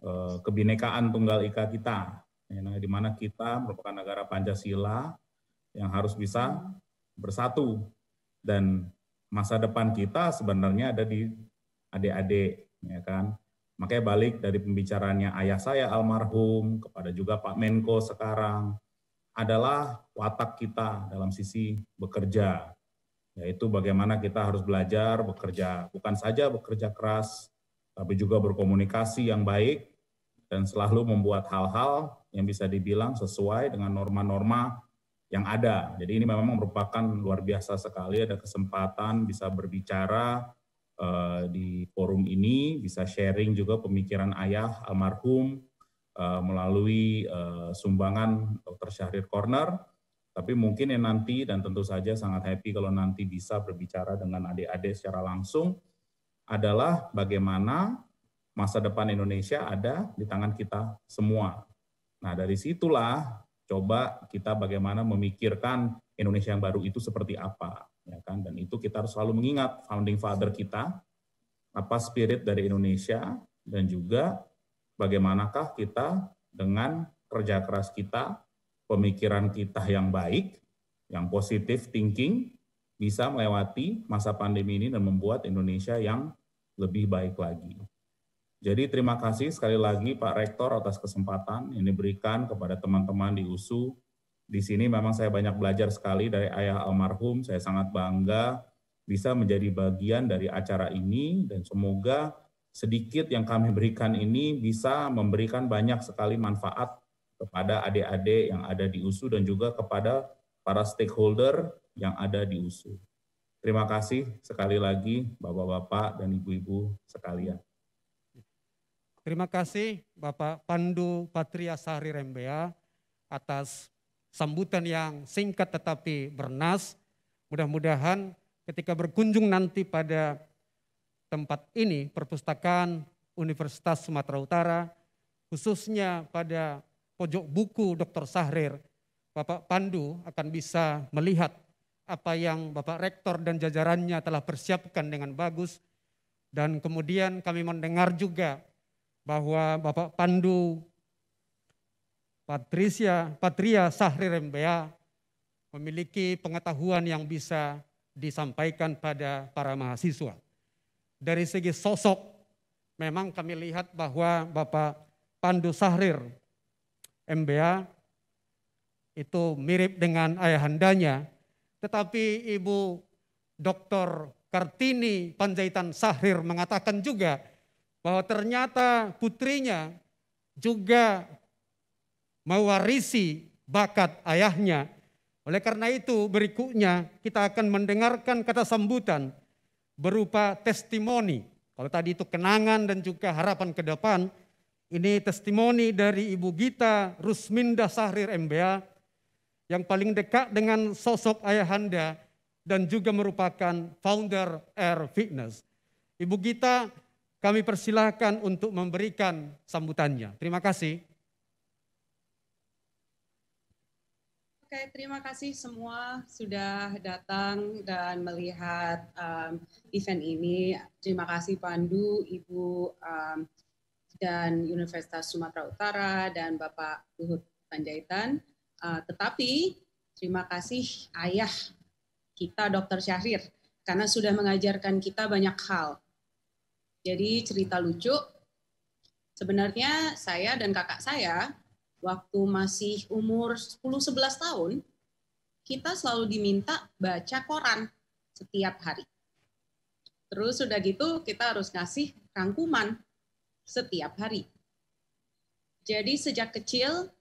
eh, kebinekaan tunggal ika kita, ya, nah, di mana kita merupakan negara Pancasila yang harus bisa bersatu dan masa depan kita sebenarnya ada di adik-adik, ya kan? Makanya balik dari pembicaranya ayah saya almarhum kepada juga Pak Menko sekarang adalah watak kita dalam sisi bekerja, yaitu bagaimana kita harus belajar bekerja, bukan saja bekerja keras, tapi juga berkomunikasi yang baik dan selalu membuat hal-hal yang bisa dibilang sesuai dengan norma-norma yang ada. Jadi ini memang merupakan luar biasa sekali ada kesempatan bisa berbicara uh, di forum ini, bisa sharing juga pemikiran ayah almarhum uh, melalui uh, sumbangan Dr. Syahrir Corner. Tapi mungkin yang nanti dan tentu saja sangat happy kalau nanti bisa berbicara dengan adik-adik secara langsung adalah bagaimana masa depan Indonesia ada di tangan kita semua. Nah, dari situlah coba kita bagaimana memikirkan Indonesia yang baru itu seperti apa ya kan dan itu kita harus selalu mengingat founding father kita apa spirit dari Indonesia dan juga bagaimanakah kita dengan kerja keras kita pemikiran kita yang baik yang positif thinking bisa melewati masa pandemi ini dan membuat Indonesia yang lebih baik lagi. Jadi terima kasih sekali lagi Pak Rektor atas kesempatan ini berikan kepada teman-teman di USU. Di sini memang saya banyak belajar sekali dari ayah almarhum. Saya sangat bangga bisa menjadi bagian dari acara ini dan semoga sedikit yang kami berikan ini bisa memberikan banyak sekali manfaat kepada adik-adik yang ada di USU dan juga kepada para stakeholder yang ada di USU. Terima kasih sekali lagi Bapak-bapak dan Ibu-ibu sekalian. Terima kasih Bapak Pandu Patria Sari Rembea atas sambutan yang singkat tetapi bernas. Mudah-mudahan ketika berkunjung nanti pada tempat ini, perpustakaan Universitas Sumatera Utara, khususnya pada pojok buku Dr. Sahrir, Bapak Pandu akan bisa melihat apa yang Bapak Rektor dan jajarannya telah persiapkan dengan bagus. Dan kemudian kami mendengar juga bahwa Bapak Pandu Patricia Patria Sahri Rembea memiliki pengetahuan yang bisa disampaikan pada para mahasiswa. Dari segi sosok memang kami lihat bahwa Bapak Pandu Sahrir MBA itu mirip dengan ayahandanya tetapi Ibu Dr. Kartini Panjaitan Sahrir mengatakan juga bahwa ternyata putrinya juga mewarisi bakat ayahnya. Oleh karena itu berikutnya kita akan mendengarkan kata sambutan berupa testimoni. Kalau tadi itu kenangan dan juga harapan ke depan, ini testimoni dari Ibu Gita Rusminda Sahrir MBA yang paling dekat dengan sosok ayahanda dan juga merupakan founder Air Fitness. Ibu Gita kami persilahkan untuk memberikan sambutannya. Terima kasih. Oke, terima kasih semua sudah datang dan melihat um, event ini. Terima kasih Pandu, Ibu, um, dan Universitas Sumatera Utara, dan Bapak Luhut Panjaitan. Uh, tetapi terima kasih ayah kita Dr. Syahrir karena sudah mengajarkan kita banyak hal jadi cerita lucu. Sebenarnya saya dan kakak saya waktu masih umur 10-11 tahun, kita selalu diminta baca koran setiap hari. Terus sudah gitu kita harus ngasih rangkuman setiap hari. Jadi sejak kecil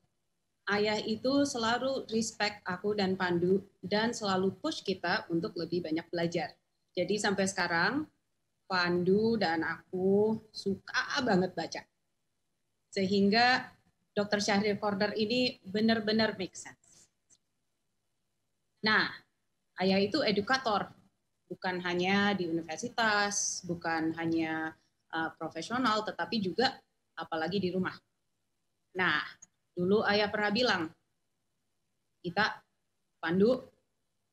ayah itu selalu respect aku dan Pandu dan selalu push kita untuk lebih banyak belajar. Jadi sampai sekarang Pandu dan aku suka banget baca. Sehingga Dr. Syahril Korder ini benar-benar make sense. Nah, ayah itu edukator, bukan hanya di universitas, bukan hanya uh, profesional, tetapi juga apalagi di rumah. Nah, dulu ayah pernah bilang, kita Pandu,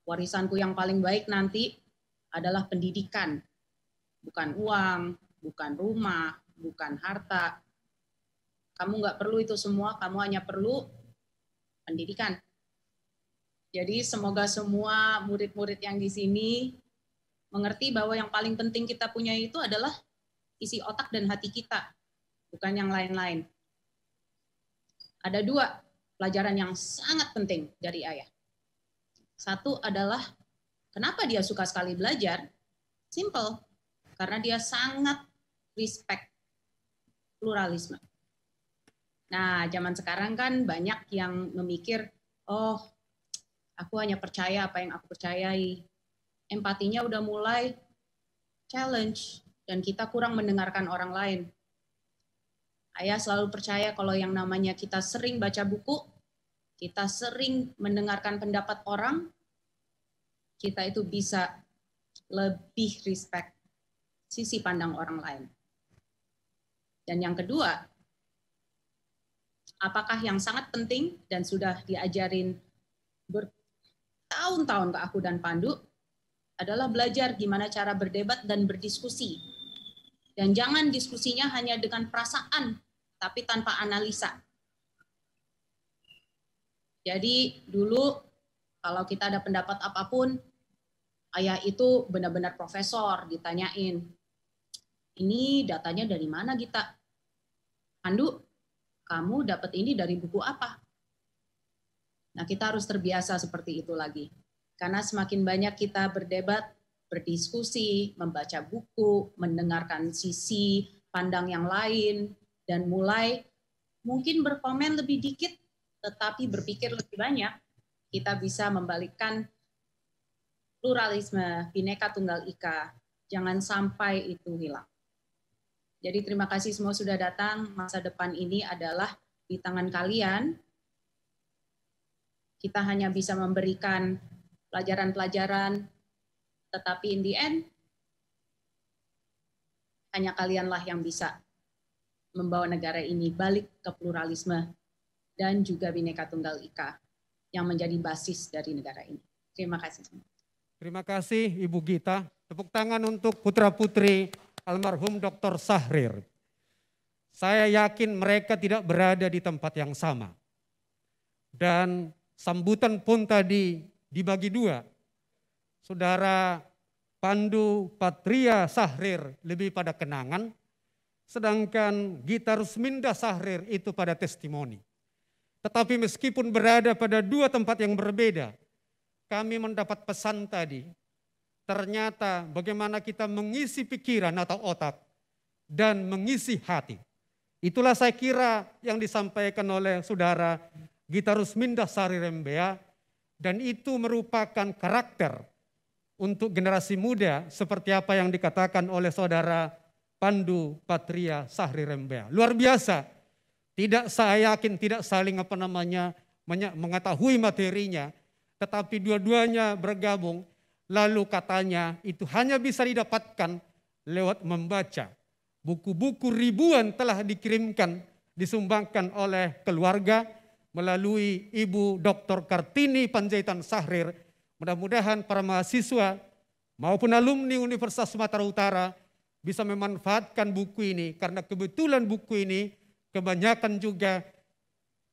warisanku yang paling baik nanti adalah pendidikan bukan uang, bukan rumah, bukan harta. Kamu nggak perlu itu semua, kamu hanya perlu pendidikan. Jadi semoga semua murid-murid yang di sini mengerti bahwa yang paling penting kita punya itu adalah isi otak dan hati kita, bukan yang lain-lain. Ada dua pelajaran yang sangat penting dari ayah. Satu adalah kenapa dia suka sekali belajar? Simple, karena dia sangat respect pluralisme. Nah, zaman sekarang kan banyak yang memikir, oh, aku hanya percaya apa yang aku percayai. Empatinya udah mulai challenge dan kita kurang mendengarkan orang lain. Ayah selalu percaya kalau yang namanya kita sering baca buku, kita sering mendengarkan pendapat orang, kita itu bisa lebih respect sisi pandang orang lain. Dan yang kedua, apakah yang sangat penting dan sudah diajarin bertahun-tahun ke aku dan Pandu adalah belajar gimana cara berdebat dan berdiskusi. Dan jangan diskusinya hanya dengan perasaan, tapi tanpa analisa. Jadi dulu kalau kita ada pendapat apapun, ayah itu benar-benar profesor ditanyain, ini datanya dari mana kita? Pandu, kamu dapat ini dari buku apa? Nah, kita harus terbiasa seperti itu lagi. Karena semakin banyak kita berdebat, berdiskusi, membaca buku, mendengarkan sisi pandang yang lain, dan mulai mungkin berkomen lebih dikit, tetapi berpikir lebih banyak, kita bisa membalikkan pluralisme, bineka tunggal ika. Jangan sampai itu hilang. Jadi terima kasih semua sudah datang. Masa depan ini adalah di tangan kalian. Kita hanya bisa memberikan pelajaran-pelajaran, tetapi in the end, hanya kalianlah yang bisa membawa negara ini balik ke pluralisme dan juga Bhinneka Tunggal Ika yang menjadi basis dari negara ini. Terima kasih. Terima kasih Ibu Gita. Tepuk tangan untuk putra-putri almarhum Dr. Sahrir. Saya yakin mereka tidak berada di tempat yang sama. Dan sambutan pun tadi dibagi dua. Saudara Pandu Patria Sahrir lebih pada kenangan, sedangkan Gita Minda Sahrir itu pada testimoni. Tetapi meskipun berada pada dua tempat yang berbeda, kami mendapat pesan tadi Ternyata bagaimana kita mengisi pikiran atau otak dan mengisi hati. Itulah saya kira yang disampaikan oleh saudara Gitarus Minda Sari Rembea dan itu merupakan karakter untuk generasi muda seperti apa yang dikatakan oleh saudara Pandu Patria Sahri Rembea. Luar biasa. Tidak saya yakin tidak saling apa namanya mengetahui materinya, tetapi dua-duanya bergabung Lalu katanya itu hanya bisa didapatkan lewat membaca. Buku-buku ribuan telah dikirimkan, disumbangkan oleh keluarga melalui Ibu Dr. Kartini Panjaitan Sahrir. Mudah-mudahan para mahasiswa maupun alumni Universitas Sumatera Utara bisa memanfaatkan buku ini karena kebetulan buku ini kebanyakan juga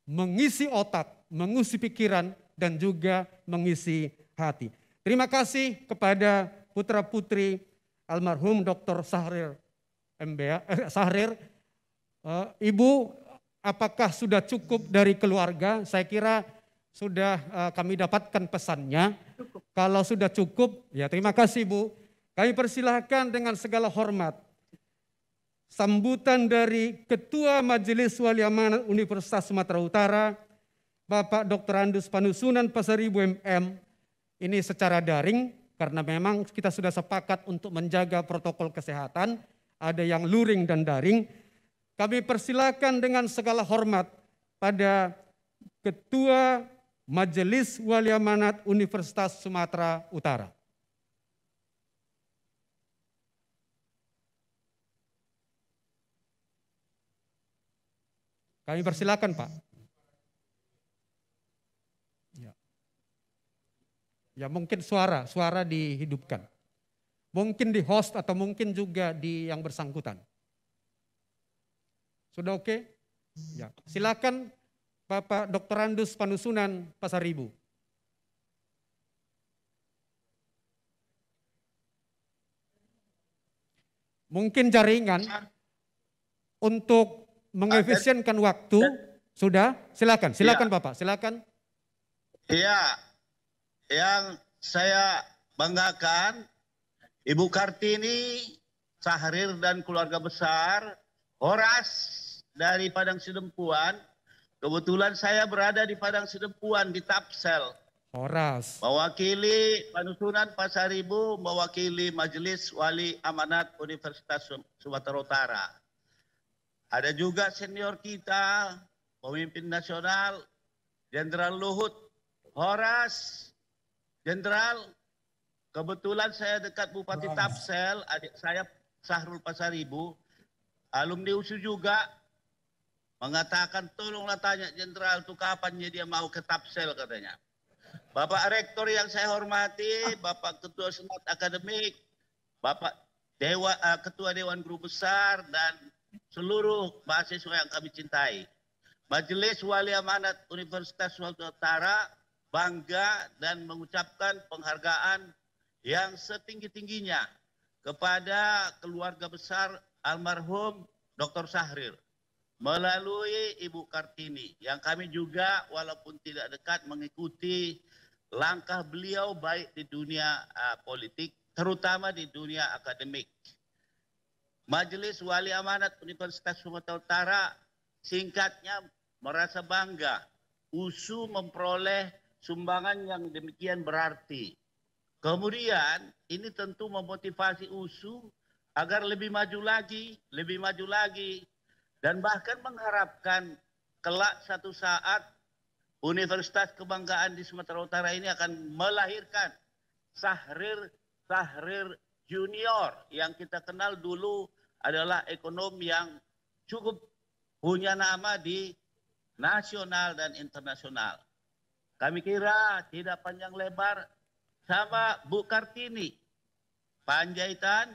mengisi otak, mengisi pikiran dan juga mengisi hati. Terima kasih kepada putra-putri almarhum Dr. Sahrir MBA, eh, Sahrir. Uh, Ibu, apakah sudah cukup dari keluarga? Saya kira sudah uh, kami dapatkan pesannya. Cukup. Kalau sudah cukup, ya terima kasih Bu. Kami persilahkan dengan segala hormat. Sambutan dari Ketua Majelis Wali Amanat Universitas Sumatera Utara, Bapak Dr. Andus Panusunan Pasar Ibu MM, ini secara daring karena memang kita sudah sepakat untuk menjaga protokol kesehatan, ada yang luring dan daring. Kami persilakan dengan segala hormat pada Ketua Majelis Wali Amanat Universitas Sumatera Utara. Kami persilakan Pak. Ya mungkin suara, suara dihidupkan. Mungkin di host atau mungkin juga di yang bersangkutan. Sudah oke? Okay? Ya, silakan Bapak Dr. Andus Panusunan Pasaribu. Mungkin jaringan untuk mengefisienkan waktu sudah silakan silakan ya. Bapak silakan. Iya, yang saya banggakan Ibu Kartini, Sahrir dan keluarga besar, Horas dari Padang Sidempuan. Kebetulan saya berada di Padang Sidempuan di Tapsel. Horas. Mewakili Panusunan Ibu, mewakili Majelis Wali Amanat Universitas Sumatera Utara. Ada juga senior kita, pemimpin nasional, Jenderal Luhut, Horas Jenderal, kebetulan saya dekat Bupati Bang. Tapsel, adik saya Sahrul Pasaribu, alumni USU juga, mengatakan tolonglah tanya jenderal itu kapan dia mau ke Tapsel katanya. Bapak Rektor yang saya hormati, Bapak Ketua Senat Akademik, Bapak Dewa eh, Ketua Dewan Guru Besar dan seluruh mahasiswa yang kami cintai. Majelis Wali Amanat Universitas Sumatera Utara bangga dan mengucapkan penghargaan yang setinggi-tingginya kepada keluarga besar almarhum Dr. Sahrir melalui Ibu Kartini yang kami juga walaupun tidak dekat mengikuti langkah beliau baik di dunia uh, politik terutama di dunia akademik. Majelis Wali Amanat Universitas Sumatera Utara singkatnya merasa bangga USU memperoleh sumbangan yang demikian berarti. Kemudian ini tentu memotivasi USU agar lebih maju lagi, lebih maju lagi. Dan bahkan mengharapkan kelak satu saat Universitas Kebanggaan di Sumatera Utara ini akan melahirkan Sahrir Sahrir Junior yang kita kenal dulu adalah ekonom yang cukup punya nama di nasional dan internasional. Kami kira tidak panjang lebar sama Bu Kartini. Panjaitan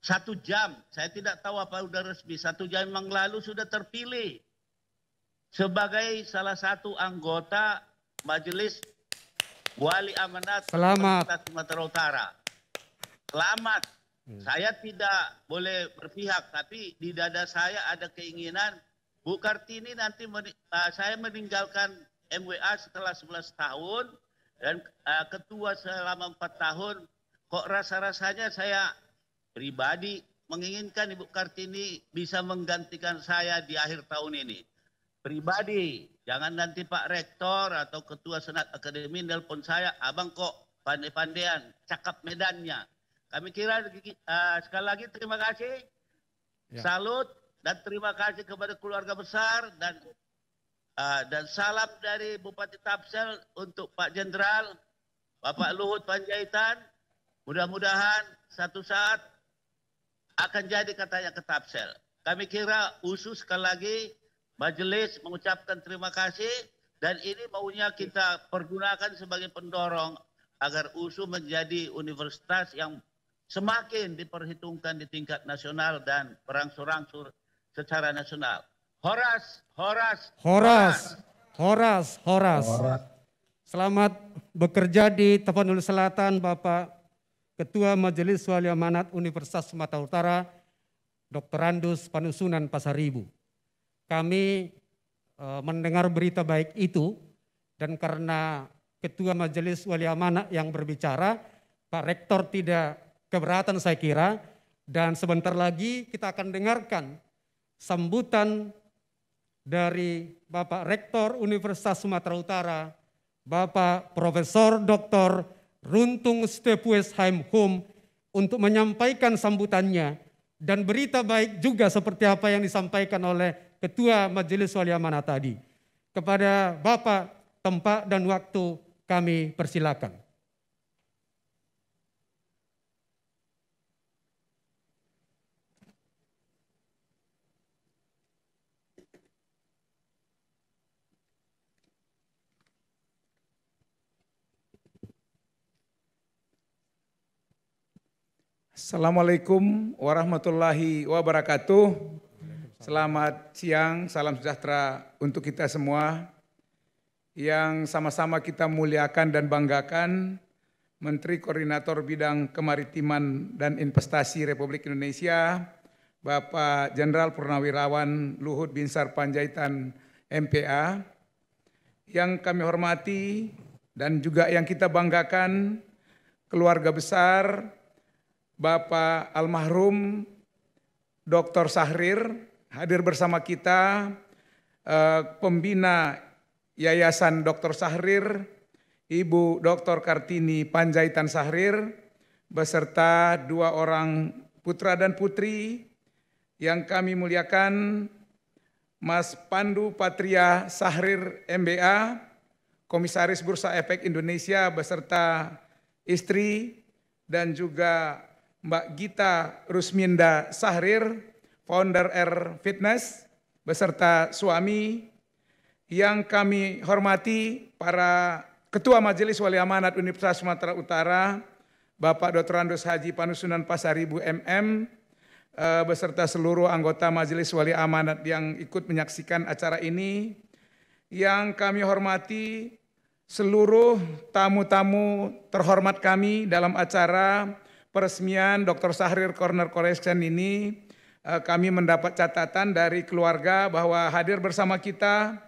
satu jam, saya tidak tahu apa sudah resmi, satu jam yang lalu sudah terpilih sebagai salah satu anggota Majelis Wali Amanat Selamat. Sumatera Utara. Selamat. Hmm. Saya tidak boleh berpihak, tapi di dada saya ada keinginan Bu Kartini nanti men ah, saya meninggalkan MWA setelah 11 tahun dan uh, ketua selama 4 tahun kok rasa-rasanya saya pribadi menginginkan Ibu Kartini bisa menggantikan saya di akhir tahun ini. Pribadi, jangan nanti Pak Rektor atau Ketua Senat Akademi nelpon saya, abang kok pandai pandean, cakap medannya. Kami kira uh, sekali lagi terima kasih, ya. salut, dan terima kasih kepada keluarga besar dan Ah, dan salam dari Bupati Tapsel untuk Pak Jenderal, Bapak Luhut Panjaitan. Mudah-mudahan satu saat akan jadi katanya ke Tapsel. Kami kira usus sekali lagi majelis mengucapkan terima kasih dan ini maunya kita pergunakan sebagai pendorong agar USU menjadi universitas yang semakin diperhitungkan di tingkat nasional dan berangsur-angsur secara nasional. Horas, Horas. Horas, Horas, Horas. Selamat bekerja di Tapanuli Selatan, Bapak Ketua Majelis Wali Amanat Universitas Sumatera Utara, Dr. Randus Panusunan Pasaribu. Kami e, mendengar berita baik itu dan karena Ketua Majelis Wali Amanat yang berbicara, Pak Rektor tidak keberatan saya kira, dan sebentar lagi kita akan dengarkan sambutan dari Bapak Rektor Universitas Sumatera Utara, Bapak Profesor Dr. Runtung Stepues Haimhum untuk menyampaikan sambutannya dan berita baik juga seperti apa yang disampaikan oleh Ketua Majelis Wali Amanah tadi. Kepada Bapak, tempat dan waktu kami persilakan. Assalamualaikum warahmatullahi wabarakatuh. Selamat siang, salam sejahtera untuk kita semua yang sama-sama kita muliakan dan banggakan Menteri Koordinator Bidang Kemaritiman dan Investasi Republik Indonesia, Bapak Jenderal Purnawirawan Luhut Binsar Panjaitan MPA, yang kami hormati dan juga yang kita banggakan keluarga besar Bapak Almarhum Dr. Sahrir hadir bersama kita, eh, pembina Yayasan Dr. Sahrir, Ibu Dr. Kartini Panjaitan Sahrir, beserta dua orang putra dan putri yang kami muliakan, Mas Pandu Patria Sahrir MBA, Komisaris Bursa Efek Indonesia beserta istri dan juga Mbak Gita Rusminda Sahrir, founder R Fitness, beserta suami yang kami hormati para Ketua Majelis Wali Amanat Universitas Sumatera Utara, Bapak Dr. Andus Haji Panusunan Pasaribu MM, eh, beserta seluruh anggota Majelis Wali Amanat yang ikut menyaksikan acara ini, yang kami hormati seluruh tamu-tamu terhormat kami dalam acara peresmian Dr. Sahrir Corner Collection ini eh, kami mendapat catatan dari keluarga bahwa hadir bersama kita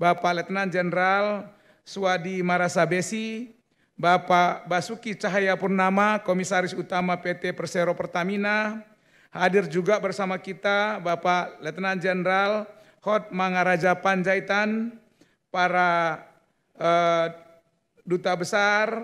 Bapak Letnan Jenderal Suwadi Marasabesi, Bapak Basuki Cahaya Purnama, Komisaris Utama PT Persero Pertamina, hadir juga bersama kita Bapak Letnan Jenderal Hot Mangaraja Panjaitan, para uh, Duta Besar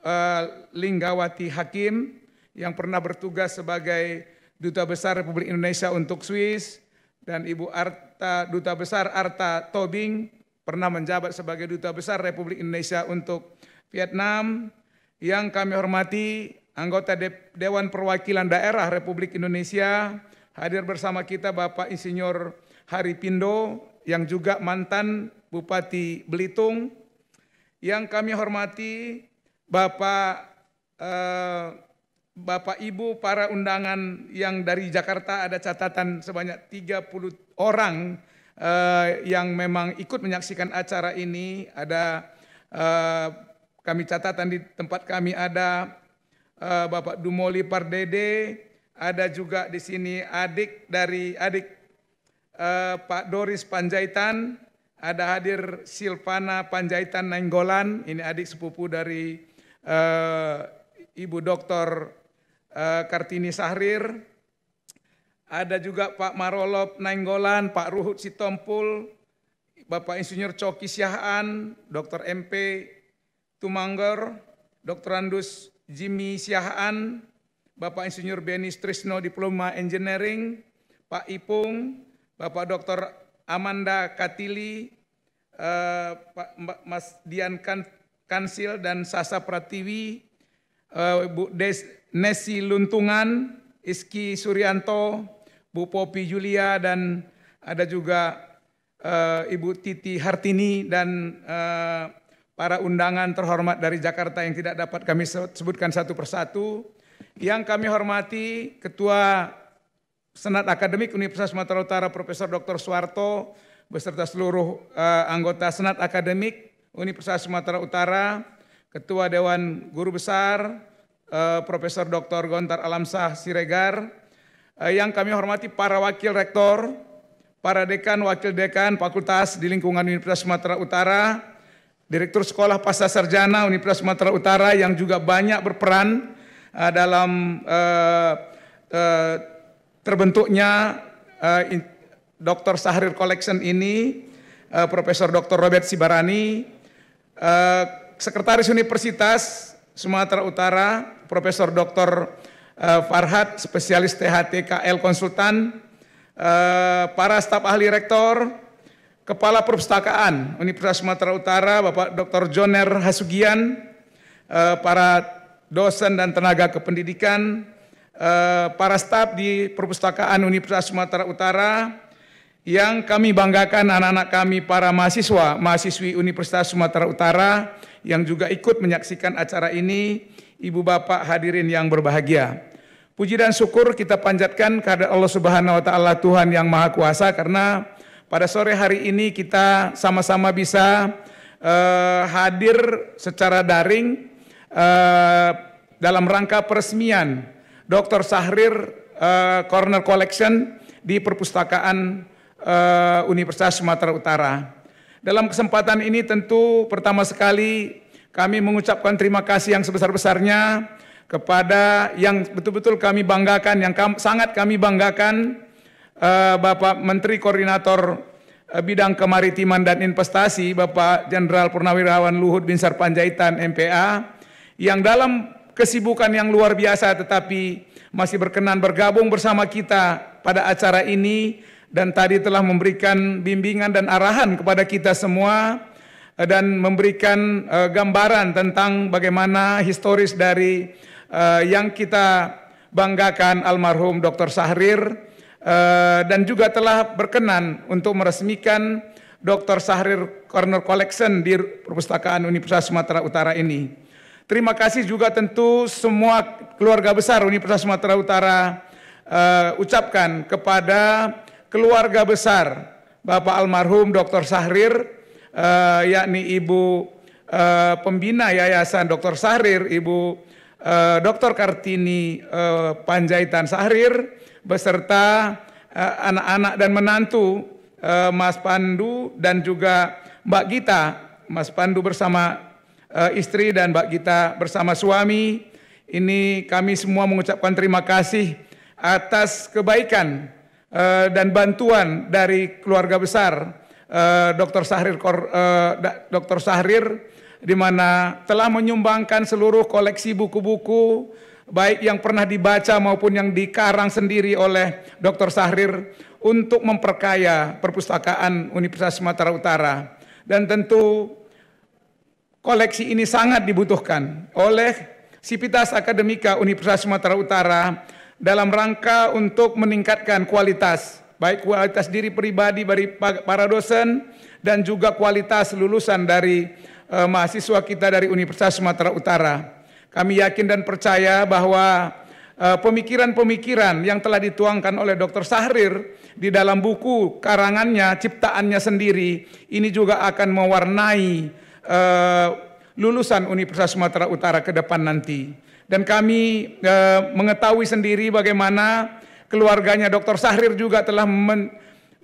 uh, Linggawati Hakim, yang pernah bertugas sebagai Duta Besar Republik Indonesia untuk Swiss dan Ibu Arta Duta Besar Arta Tobing pernah menjabat sebagai Duta Besar Republik Indonesia untuk Vietnam yang kami hormati anggota De Dewan Perwakilan Daerah Republik Indonesia hadir bersama kita Bapak Insinyur Hari Pindo yang juga mantan Bupati Belitung yang kami hormati Bapak eh, Bapak Ibu para undangan yang dari Jakarta ada catatan sebanyak 30 orang uh, yang memang ikut menyaksikan acara ini. Ada uh, kami catatan di tempat kami ada uh, Bapak Dumoli Pardede, ada juga di sini adik dari adik uh, Pak Doris Panjaitan, ada hadir Silvana Panjaitan Nenggolan, ini adik sepupu dari uh, Ibu Dokter Eh, Kartini Sahrir, ada juga Pak Marolop Nainggolan, Pak Ruhut Sitompul, Bapak Insinyur Coki Syahan, Dr. MP Tumangger, Dr. Andus Jimmy Syahan, Bapak Insinyur Beni Trisno Diploma Engineering, Pak Ipung, Bapak Dr. Amanda Katili, eh, Pak Mas Dian kan-, Kansil dan Sasa Pratiwi, eh, Bu Des Nesi Luntungan, Iski Suryanto, Bu Popi Julia, dan ada juga uh, Ibu Titi Hartini dan uh, para undangan terhormat dari Jakarta yang tidak dapat kami sebutkan satu persatu. Yang kami hormati Ketua Senat Akademik Universitas Sumatera Utara Profesor Dr. Suwarto beserta seluruh uh, anggota Senat Akademik Universitas Sumatera Utara, Ketua Dewan Guru Besar, uh, Profesor Dr. Gontar Alamsah Siregar, uh, yang kami hormati para wakil rektor, para dekan, wakil dekan fakultas di lingkungan Universitas Sumatera Utara, Direktur Sekolah Pasca Sarjana Universitas Sumatera Utara yang juga banyak berperan uh, dalam uh, uh, terbentuknya uh, Dr. Sahrir Collection ini, uh, Profesor Dr. Robert Sibarani, uh, Sekretaris Universitas Sumatera Utara, Profesor Dr. Eh, Farhad, spesialis THTKL konsultan, eh, para staf ahli rektor, Kepala Perpustakaan Universitas Sumatera Utara, Bapak Dr. Joner Hasugian, eh, para dosen dan tenaga kependidikan, para staf di Perpustakaan Universitas Sumatera Utara, yang kami banggakan anak-anak kami para mahasiswa, mahasiswi Universitas Sumatera Utara yang juga ikut menyaksikan acara ini, Ibu Bapak hadirin yang berbahagia. Puji dan syukur kita panjatkan kepada Allah Subhanahu wa taala Tuhan yang Maha Kuasa karena pada sore hari ini kita sama-sama bisa uh, hadir secara daring uh, dalam rangka peresmian Dr. Sahrir uh, Corner Collection di perpustakaan uh, Universitas Sumatera Utara. Dalam kesempatan ini tentu pertama sekali kami mengucapkan terima kasih yang sebesar-besarnya kepada yang betul-betul kami banggakan, yang kam, sangat kami banggakan uh, Bapak Menteri Koordinator eh, Bidang Kemaritiman dan Investasi Bapak Jenderal Purnawirawan Luhut Binsar Panjaitan MPA yang dalam kesibukan yang luar biasa tetapi masih berkenan bergabung bersama kita pada acara ini dan tadi telah memberikan bimbingan dan arahan kepada kita semua eh, dan memberikan uh, gambaran tentang bagaimana historis dari uh, yang kita banggakan almarhum Dr. Sahrir uh, dan juga telah berkenan untuk meresmikan Dr. Sahrir Corner Collection di Perpustakaan Universitas Sumatera Utara ini. Terima kasih juga tentu semua keluarga besar Universitas Sumatera Utara uh, ucapkan kepada keluarga besar Bapak almarhum Dr. Sahrir, uh, yakni Ibu uh, pembina Yayasan Dr. Sahrir, Ibu uh, eh, Dr. Kartini uh, Panjaitan Sahrir, beserta anak-anak uh, dan menantu uh, Mas Pandu dan juga Mbak Gita, Mas Pandu bersama uh, istri dan Mbak Gita bersama suami. Ini kami semua mengucapkan terima kasih atas kebaikan Eh, dan bantuan dari keluarga besar eh, Dr. Sahrir Kor, eh, Dr. Sahrir di mana telah menyumbangkan seluruh koleksi buku-buku baik yang pernah dibaca maupun yang dikarang sendiri oleh Dr. Sahrir untuk memperkaya perpustakaan Universitas Sumatera Utara. Dan tentu koleksi ini sangat dibutuhkan oleh Sipitas Akademika Universitas Sumatera Utara dalam rangka untuk meningkatkan kualitas, baik kualitas diri pribadi dari para dosen dan juga kualitas lulusan dari eh, mahasiswa kita dari Universitas Sumatera Utara. Kami yakin dan percaya bahwa eh, pemikiran-pemikiran yang telah dituangkan oleh Dr. Sahrir di dalam buku karangannya, ciptaannya sendiri, ini juga akan mewarnai uh, lulusan Universitas Sumatera Utara ke depan nanti. Dan kami e, mengetahui sendiri bagaimana keluarganya Dr. Sahrir juga telah men,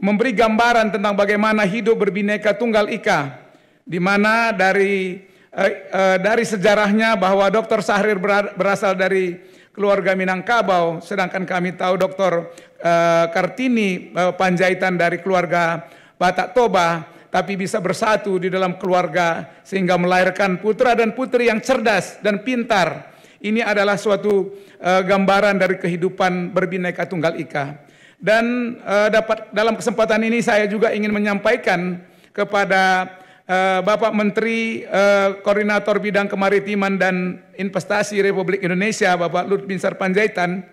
memberi gambaran tentang bagaimana hidup berbineka tunggal ika. Di mana dari e, e, dari sejarahnya bahwa Dr. Sahrir berasal dari keluarga Minangkabau, sedangkan kami tahu Dr. Kartini Panjaitan dari keluarga Batak Toba, tapi bisa bersatu di dalam keluarga sehingga melahirkan putra dan putri yang cerdas dan pintar ini adalah suatu uh, gambaran dari kehidupan berbineka tunggal ika. Dan uh, dapat dalam kesempatan ini saya juga ingin menyampaikan kepada uh, Bapak Menteri uh, Koordinator Bidang Kemaritiman dan Investasi Republik Indonesia, Bapak Lut Binsar Panjaitan,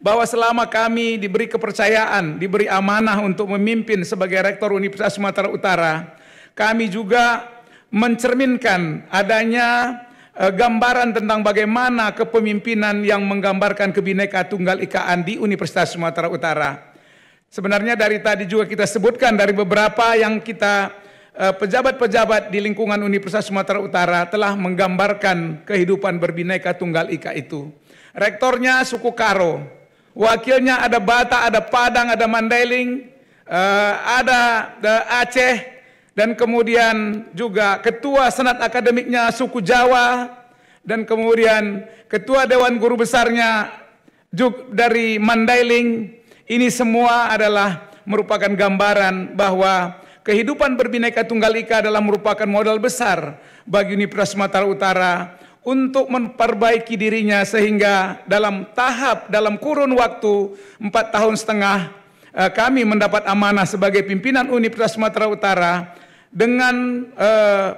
bahwa selama kami diberi kepercayaan, diberi amanah untuk memimpin sebagai Rektor Universitas Sumatera Utara, kami juga mencerminkan adanya Eh, gambaran tentang bagaimana kepemimpinan yang menggambarkan kebineka tunggal ikaan di Universitas Sumatera Utara. Sebenarnya dari tadi juga kita sebutkan dari beberapa yang kita eh, pejabat-pejabat di lingkungan Universitas Sumatera Utara telah menggambarkan kehidupan berbineka tunggal ika itu. Rektornya suku Karo, wakilnya ada Bata, ada Padang, ada Mandailing, eh, ada Aceh, dan kemudian juga ketua senat akademiknya suku Jawa dan kemudian ketua dewan guru besarnya dari Mandailing ini semua adalah merupakan gambaran bahwa kehidupan berbineka tunggal ika adalah merupakan modal besar bagi Universitas Sumatera Utara untuk memperbaiki dirinya sehingga dalam tahap dalam kurun waktu empat tahun setengah Eh, kami mendapat amanah sebagai pimpinan Universitas Sumatera Utara dengan eh,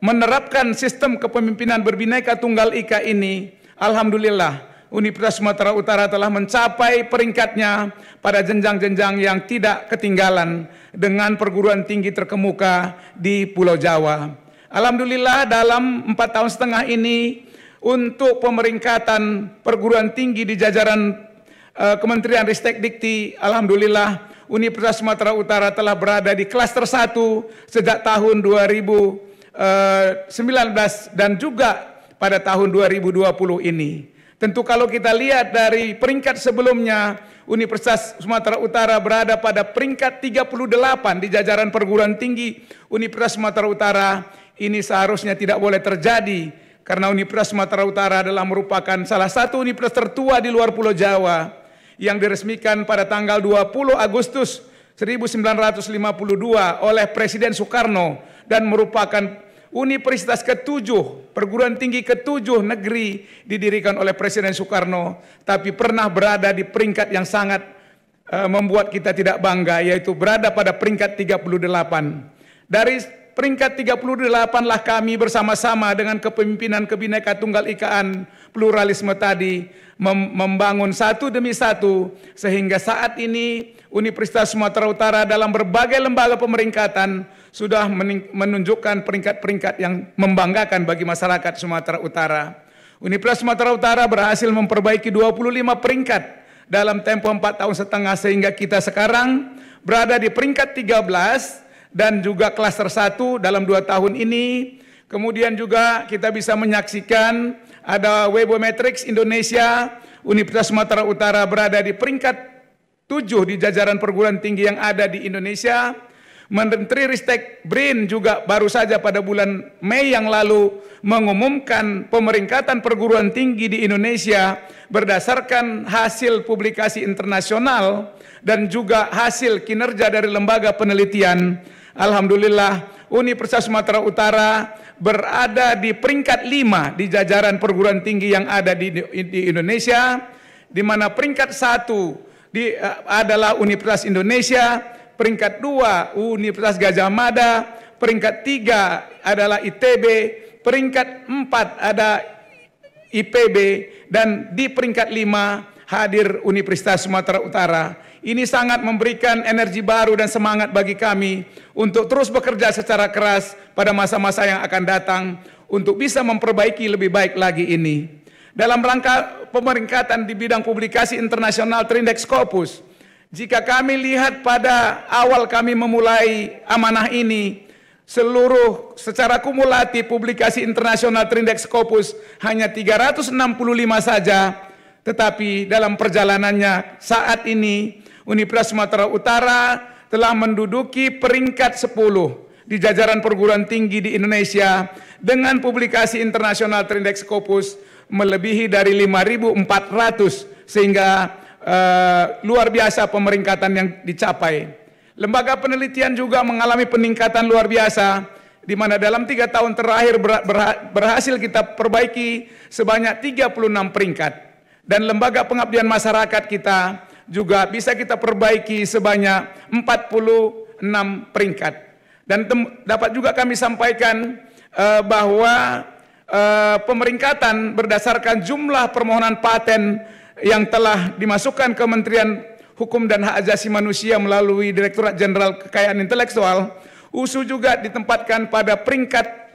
menerapkan sistem kepemimpinan berbineka tunggal ika ini, alhamdulillah Universitas Sumatera Utara telah mencapai peringkatnya pada jenjang-jenjang yang tidak ketinggalan dengan perguruan tinggi terkemuka di Pulau Jawa. Alhamdulillah dalam empat tahun setengah ini untuk pemeringkatan perguruan tinggi di jajaran Eh, Kementerian Ristek Dikti, Alhamdulillah Universitas Sumatera Utara telah berada di klaster 1 sejak tahun 2019 eh, dan juga pada tahun 2020 ini. Tentu kalau kita lihat dari peringkat sebelumnya, Universitas Sumatera Utara berada pada peringkat 38 di jajaran perguruan tinggi Universitas Sumatera Utara. Ini seharusnya tidak boleh terjadi karena Universitas Sumatera Utara adalah merupakan salah satu universitas tertua di luar Pulau Jawa yang diresmikan pada tanggal 20 Agustus 1952 oleh Presiden Soekarno dan merupakan Universitas ketujuh, perguruan tinggi ketujuh negeri didirikan oleh Presiden Soekarno, tapi pernah berada di peringkat yang sangat uh, membuat kita tidak bangga, yaitu berada pada peringkat 38. Dari peringkat 38 lah kami bersama-sama dengan kepemimpinan Kebineka Tunggal Ikaan pluralisme tadi, mem membangun satu demi satu, sehingga saat ini Universitas Sumatera Utara dalam berbagai lembaga pemeringkatan sudah menunjukkan peringkat-peringkat yang membanggakan bagi masyarakat Sumatera Utara. Universitas Sumatera Utara berhasil memperbaiki 25 peringkat dalam tempo 4 tahun setengah sehingga kita sekarang berada di peringkat 13 dan juga klaster 1 dalam dua tahun ini. Kemudian juga kita bisa menyaksikan ada Webometrics Indonesia, Universitas Sumatera Utara berada di peringkat 7 di jajaran perguruan tinggi yang ada di Indonesia. Menteri Ristek BRIN juga baru saja pada bulan Mei yang lalu mengumumkan pemeringkatan perguruan tinggi di Indonesia berdasarkan hasil publikasi internasional dan juga hasil kinerja dari lembaga penelitian Alhamdulillah Universitas Sumatera Utara berada di peringkat 5 di jajaran perguruan tinggi yang ada di, di Indonesia di mana peringkat 1 di, eh, adalah Universitas Indonesia, peringkat 2 Universitas Gajah Mada, peringkat 3 adalah ITB, peringkat 4 ada IPB dan di peringkat 5 hadir Universitas Sumatera Utara ini sangat memberikan energi baru dan semangat bagi kami untuk terus bekerja secara keras pada masa-masa yang akan datang untuk bisa memperbaiki lebih baik lagi ini. Dalam rangka pemeringkatan di bidang publikasi internasional Trindex Corpus, jika kami lihat pada awal kami memulai amanah ini, seluruh secara kumulatif publikasi internasional Trindex Scopus hanya 365 saja, tetapi dalam perjalanannya saat ini Universitas Sumatera Utara telah menduduki peringkat 10 di jajaran perguruan tinggi di Indonesia dengan publikasi internasional terindeks Scopus melebihi dari 5.400 sehingga uh, luar biasa pemeringkatan yang dicapai. Lembaga penelitian juga mengalami peningkatan luar biasa di mana dalam tiga tahun terakhir berhasil kita perbaiki sebanyak 36 peringkat. Dan lembaga pengabdian masyarakat kita juga bisa kita perbaiki sebanyak 46 peringkat. Dan dapat juga kami sampaikan eh, bahwa eh, pemeringkatan berdasarkan jumlah permohonan paten yang telah dimasukkan Kementerian Hukum dan Hak Asasi Manusia melalui Direktorat Jenderal Kekayaan Intelektual, usul juga ditempatkan pada peringkat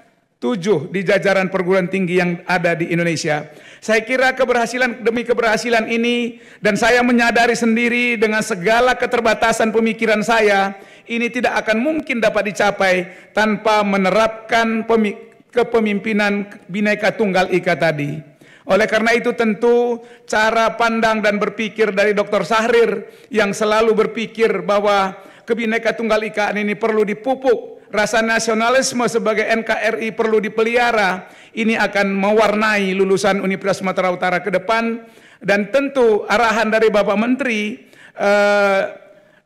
tujuh di jajaran perguruan tinggi yang ada di Indonesia. Saya kira keberhasilan demi keberhasilan ini dan saya menyadari sendiri dengan segala keterbatasan pemikiran saya, ini tidak akan mungkin dapat dicapai tanpa menerapkan kepemimpinan bineka Tunggal Ika tadi. Oleh karena itu tentu cara pandang dan berpikir dari Dr. Sahrir yang selalu berpikir bahwa kebineka Tunggal Ikaan ini perlu dipupuk Rasa nasionalisme sebagai NKRI perlu dipelihara. Ini akan mewarnai lulusan Universitas Sumatera Utara ke depan. Dan tentu arahan dari Bapak Menteri, eh,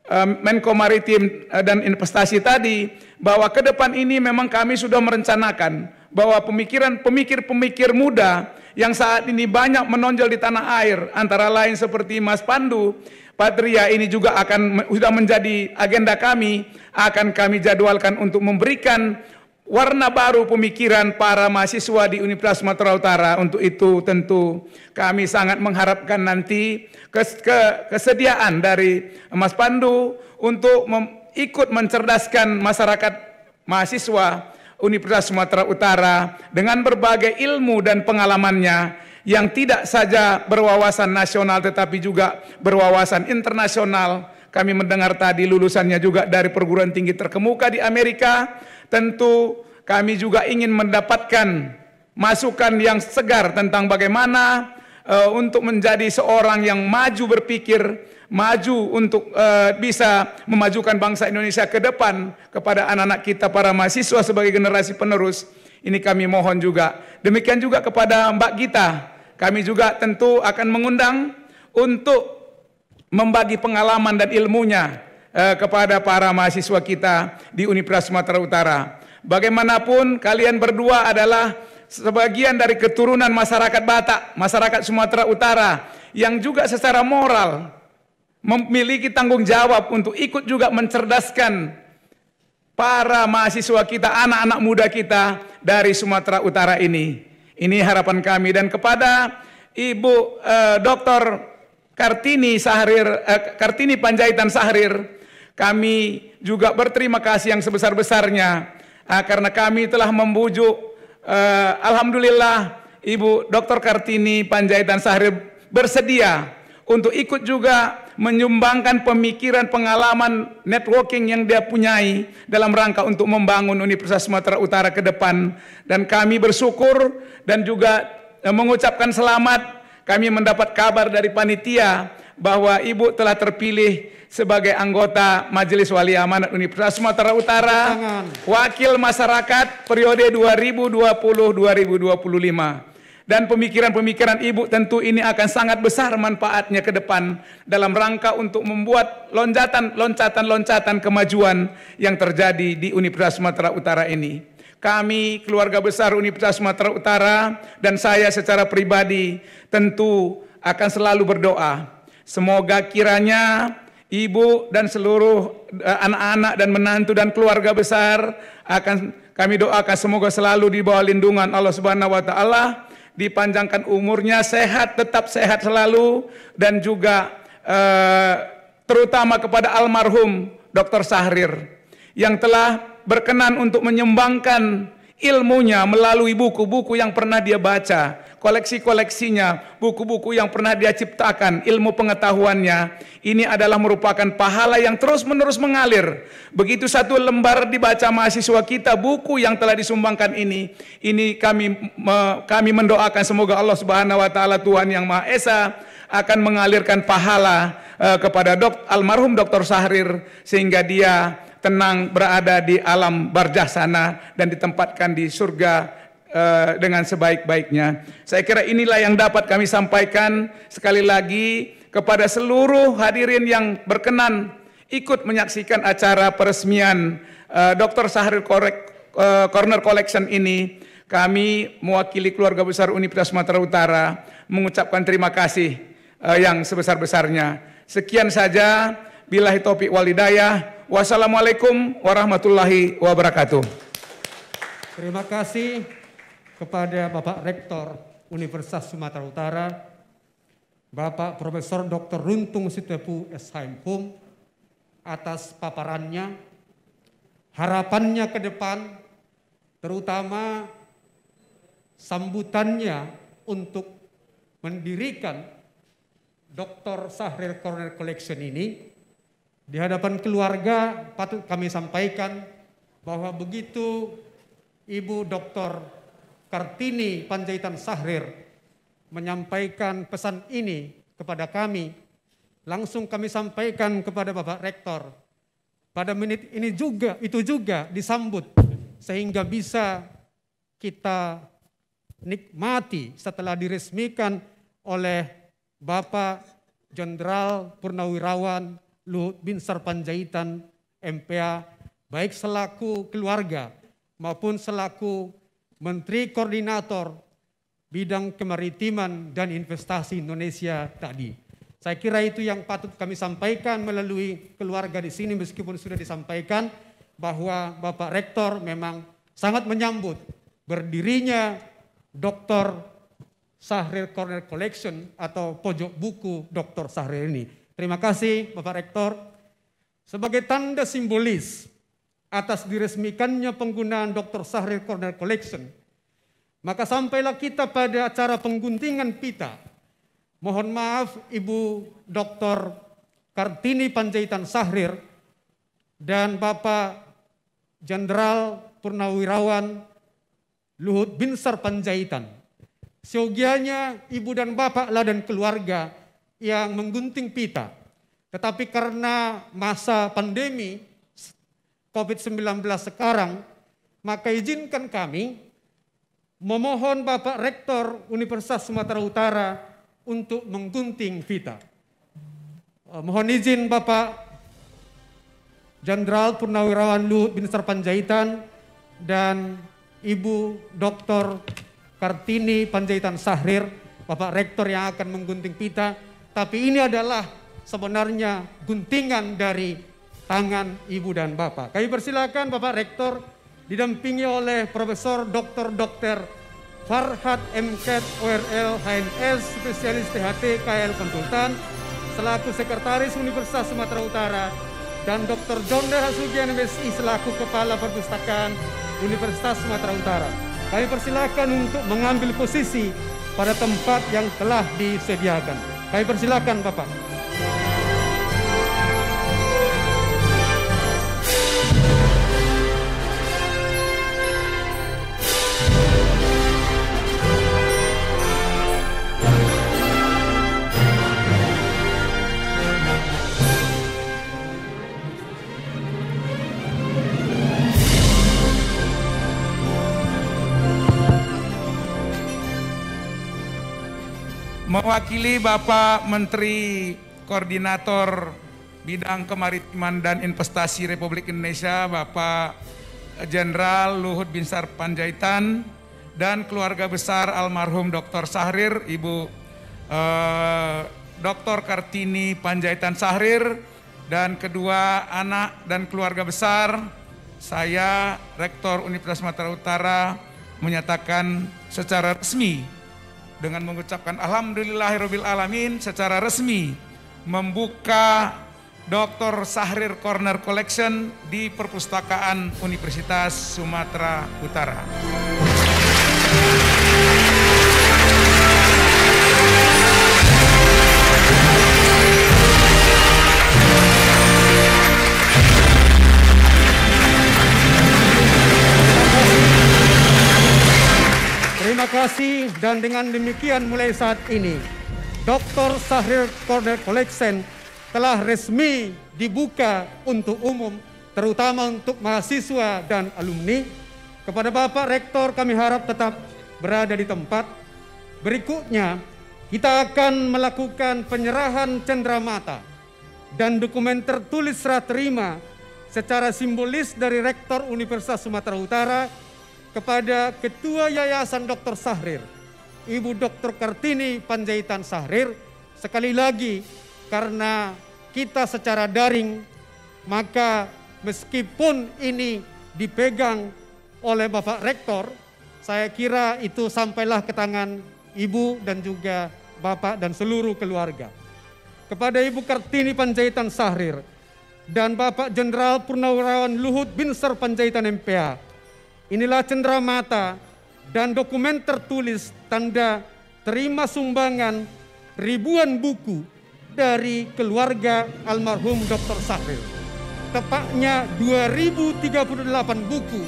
eh, Menko Maritim eh, dan Investasi tadi, bahwa ke depan ini memang kami sudah merencanakan bahwa pemikiran pemikir-pemikir muda yang saat ini banyak menonjol di tanah air, antara lain seperti Mas Pandu, Patria ini juga akan sudah menjadi agenda kami, akan kami jadwalkan untuk memberikan warna baru pemikiran para mahasiswa di Universitas Sumatera Utara. Untuk itu tentu kami sangat mengharapkan nanti kes ke kesediaan dari Mas Pandu untuk ikut mencerdaskan masyarakat mahasiswa Universitas Sumatera Utara dengan berbagai ilmu dan pengalamannya yang tidak saja berwawasan nasional tetapi juga berwawasan internasional. Kami mendengar tadi lulusannya juga dari perguruan tinggi terkemuka di Amerika. Tentu kami juga ingin mendapatkan masukan yang segar tentang bagaimana uh, untuk menjadi seorang yang maju berpikir, maju untuk uh, bisa memajukan bangsa Indonesia ke depan kepada anak-anak kita para mahasiswa sebagai generasi penerus ini kami mohon juga. Demikian juga kepada Mbak Gita. Kami juga tentu akan mengundang untuk membagi pengalaman dan ilmunya eh, kepada para mahasiswa kita di Universitas Sumatera Utara. Bagaimanapun kalian berdua adalah sebagian dari keturunan masyarakat Batak, masyarakat Sumatera Utara yang juga secara moral memiliki tanggung jawab untuk ikut juga mencerdaskan para mahasiswa kita, anak-anak muda kita dari Sumatera Utara ini. Ini harapan kami dan kepada Ibu eh, Dr. Kartini Sahrir eh, Kartini Panjaitan Sahrir kami juga berterima kasih yang sebesar-besarnya eh, karena kami telah membujuk eh, alhamdulillah Ibu Dr. Kartini Panjaitan Sahrir bersedia untuk ikut juga menyumbangkan pemikiran, pengalaman, networking yang dia punyai dalam rangka untuk membangun Universitas Sumatera Utara ke depan. Dan kami bersyukur dan juga eh, mengucapkan selamat. Kami mendapat kabar dari panitia bahwa Ibu telah terpilih sebagai anggota Majelis Wali Amanat Universitas Sumatera Utara, Wakil Masyarakat periode 2020-2025 dan pemikiran-pemikiran ibu tentu ini akan sangat besar manfaatnya ke depan dalam rangka untuk membuat loncatan-loncatan-loncatan kemajuan yang terjadi di Universitas Sumatera Utara ini. Kami keluarga besar Universitas Sumatera Utara dan saya secara pribadi tentu akan selalu berdoa. Semoga kiranya ibu dan seluruh eh, anak-anak dan menantu dan keluarga besar akan kami doakan semoga selalu di bawah lindungan Allah Subhanahu wa taala dipanjangkan umurnya, sehat, tetap sehat selalu, dan juga eh, terutama kepada almarhum Dr. Sahrir yang telah berkenan untuk menyumbangkan ilmunya melalui buku-buku yang pernah dia baca, koleksi-koleksinya, buku-buku yang pernah dia ciptakan, ilmu pengetahuannya. Ini adalah merupakan pahala yang terus-menerus mengalir. Begitu satu lembar dibaca mahasiswa kita buku yang telah disumbangkan ini, ini kami kami mendoakan semoga Allah Subhanahu wa taala Tuhan yang Maha Esa akan mengalirkan pahala eh, kepada dok, almarhum Dr. Sahrir sehingga dia tenang berada di alam barjah sana dan ditempatkan di surga eh, dengan sebaik-baiknya. Saya kira inilah yang dapat kami sampaikan sekali lagi kepada seluruh hadirin yang berkenan ikut menyaksikan acara peresmian uh, eh, Dr. Sahril eh, Corner Collection ini. Kami mewakili keluarga besar Universitas Sumatera Utara mengucapkan terima kasih yang sebesar-besarnya. Sekian saja. Bila topik walidayah. Wassalamualaikum warahmatullahi wabarakatuh. Terima kasih kepada Bapak Rektor Universitas Sumatera Utara, Bapak Profesor Dr. Runtung Sitepu SHM atas paparannya, harapannya ke depan, terutama sambutannya untuk mendirikan Dr. Sahril Corner Collection ini di hadapan keluarga patut kami sampaikan bahwa begitu Ibu Dr. Kartini Panjaitan Sahrir menyampaikan pesan ini kepada kami, langsung kami sampaikan kepada Bapak Rektor. Pada menit ini juga, itu juga disambut sehingga bisa kita nikmati setelah diresmikan oleh Bapak Jenderal Purnawirawan Luhut bin Sarpanjaitan MPA baik selaku keluarga maupun selaku Menteri Koordinator Bidang Kemaritiman dan Investasi Indonesia tadi. Saya kira itu yang patut kami sampaikan melalui keluarga di sini meskipun sudah disampaikan bahwa Bapak Rektor memang sangat menyambut berdirinya Dr. Sahrir Corner Collection atau pojok buku Dr. Sahrir ini. Terima kasih Bapak Rektor. Sebagai tanda simbolis atas diresmikannya penggunaan Dr. Sahril Corner Collection, maka sampailah kita pada acara pengguntingan pita. Mohon maaf Ibu Dr. Kartini Panjaitan Sahrir dan Bapak Jenderal Purnawirawan Luhut Binsar Panjaitan. Seogianya ibu dan bapak lah dan keluarga yang menggunting pita. Tetapi karena masa pandemi COVID-19 sekarang, maka izinkan kami memohon Bapak Rektor Universitas Sumatera Utara untuk menggunting pita. Eh, mohon izin Bapak Jenderal Purnawirawan Luhut bin Sarpanjaitan dan Ibu Dr. Kartini Panjaitan Sahrir, Bapak Rektor yang akan menggunting pita tapi ini adalah sebenarnya guntingan dari tangan ibu dan bapak. Kami persilakan Bapak Rektor didampingi oleh Profesor Dr. Dr. Farhad MKET ORL HNS spesialis THT KL konsultan selaku sekretaris Universitas Sumatera Utara dan Dr. John Hasugian MSI selaku Kepala Perpustakaan Universitas Sumatera Utara. Kami persilakan untuk mengambil posisi pada tempat yang telah disediakan. Kami persilakan Bapak. Mewakili Bapak Menteri Koordinator Bidang Kemaritiman dan Investasi Republik Indonesia, Bapak Jenderal Luhut Binsar Panjaitan, dan keluarga besar almarhum Dr. Sahrir, Ibu eh, Dr. Kartini Panjaitan Sahrir, dan kedua anak dan keluarga besar, saya Rektor Universitas Sumatera Utara menyatakan secara resmi dengan mengucapkan Alhamdulillahirabbil alamin secara resmi membuka Dr. Sahrir Corner Collection di Perpustakaan Universitas Sumatera Utara. Terima kasih dan dengan demikian mulai saat ini Dr. Sahril Corner Collection telah resmi dibuka untuk umum terutama untuk mahasiswa dan alumni. Kepada Bapak Rektor kami harap tetap berada di tempat. Berikutnya kita akan melakukan penyerahan cendramata dan dokumen tertulis serah terima secara simbolis dari Rektor Universitas Sumatera Utara kepada Ketua Yayasan Dr. Sahrir, Ibu Dr. Kartini Panjaitan Sahrir, sekali lagi karena kita secara daring, maka meskipun ini dipegang oleh Bapak Rektor, saya kira itu sampailah ke tangan Ibu dan juga Bapak dan seluruh keluarga. Kepada Ibu Kartini Panjaitan Sahrir dan Bapak Jenderal Purnawirawan Luhut Binsar Panjaitan MPA, Inilah cendera mata dan dokumen tertulis tanda terima sumbangan ribuan buku dari keluarga almarhum Dr. Sahril. Tepatnya 2038 buku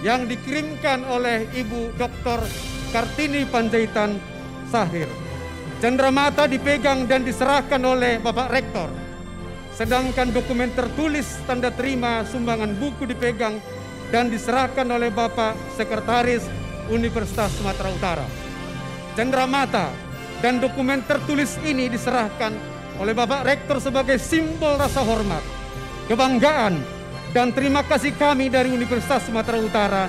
yang dikirimkan oleh Ibu Dr. Kartini Panjaitan Sahir. Cendera mata dipegang dan diserahkan oleh Bapak Rektor. Sedangkan dokumen tertulis tanda terima sumbangan buku dipegang dan diserahkan oleh Bapak Sekretaris Universitas Sumatera Utara. Cendera mata dan dokumen tertulis ini diserahkan oleh Bapak Rektor sebagai simbol rasa hormat, kebanggaan, dan terima kasih kami dari Universitas Sumatera Utara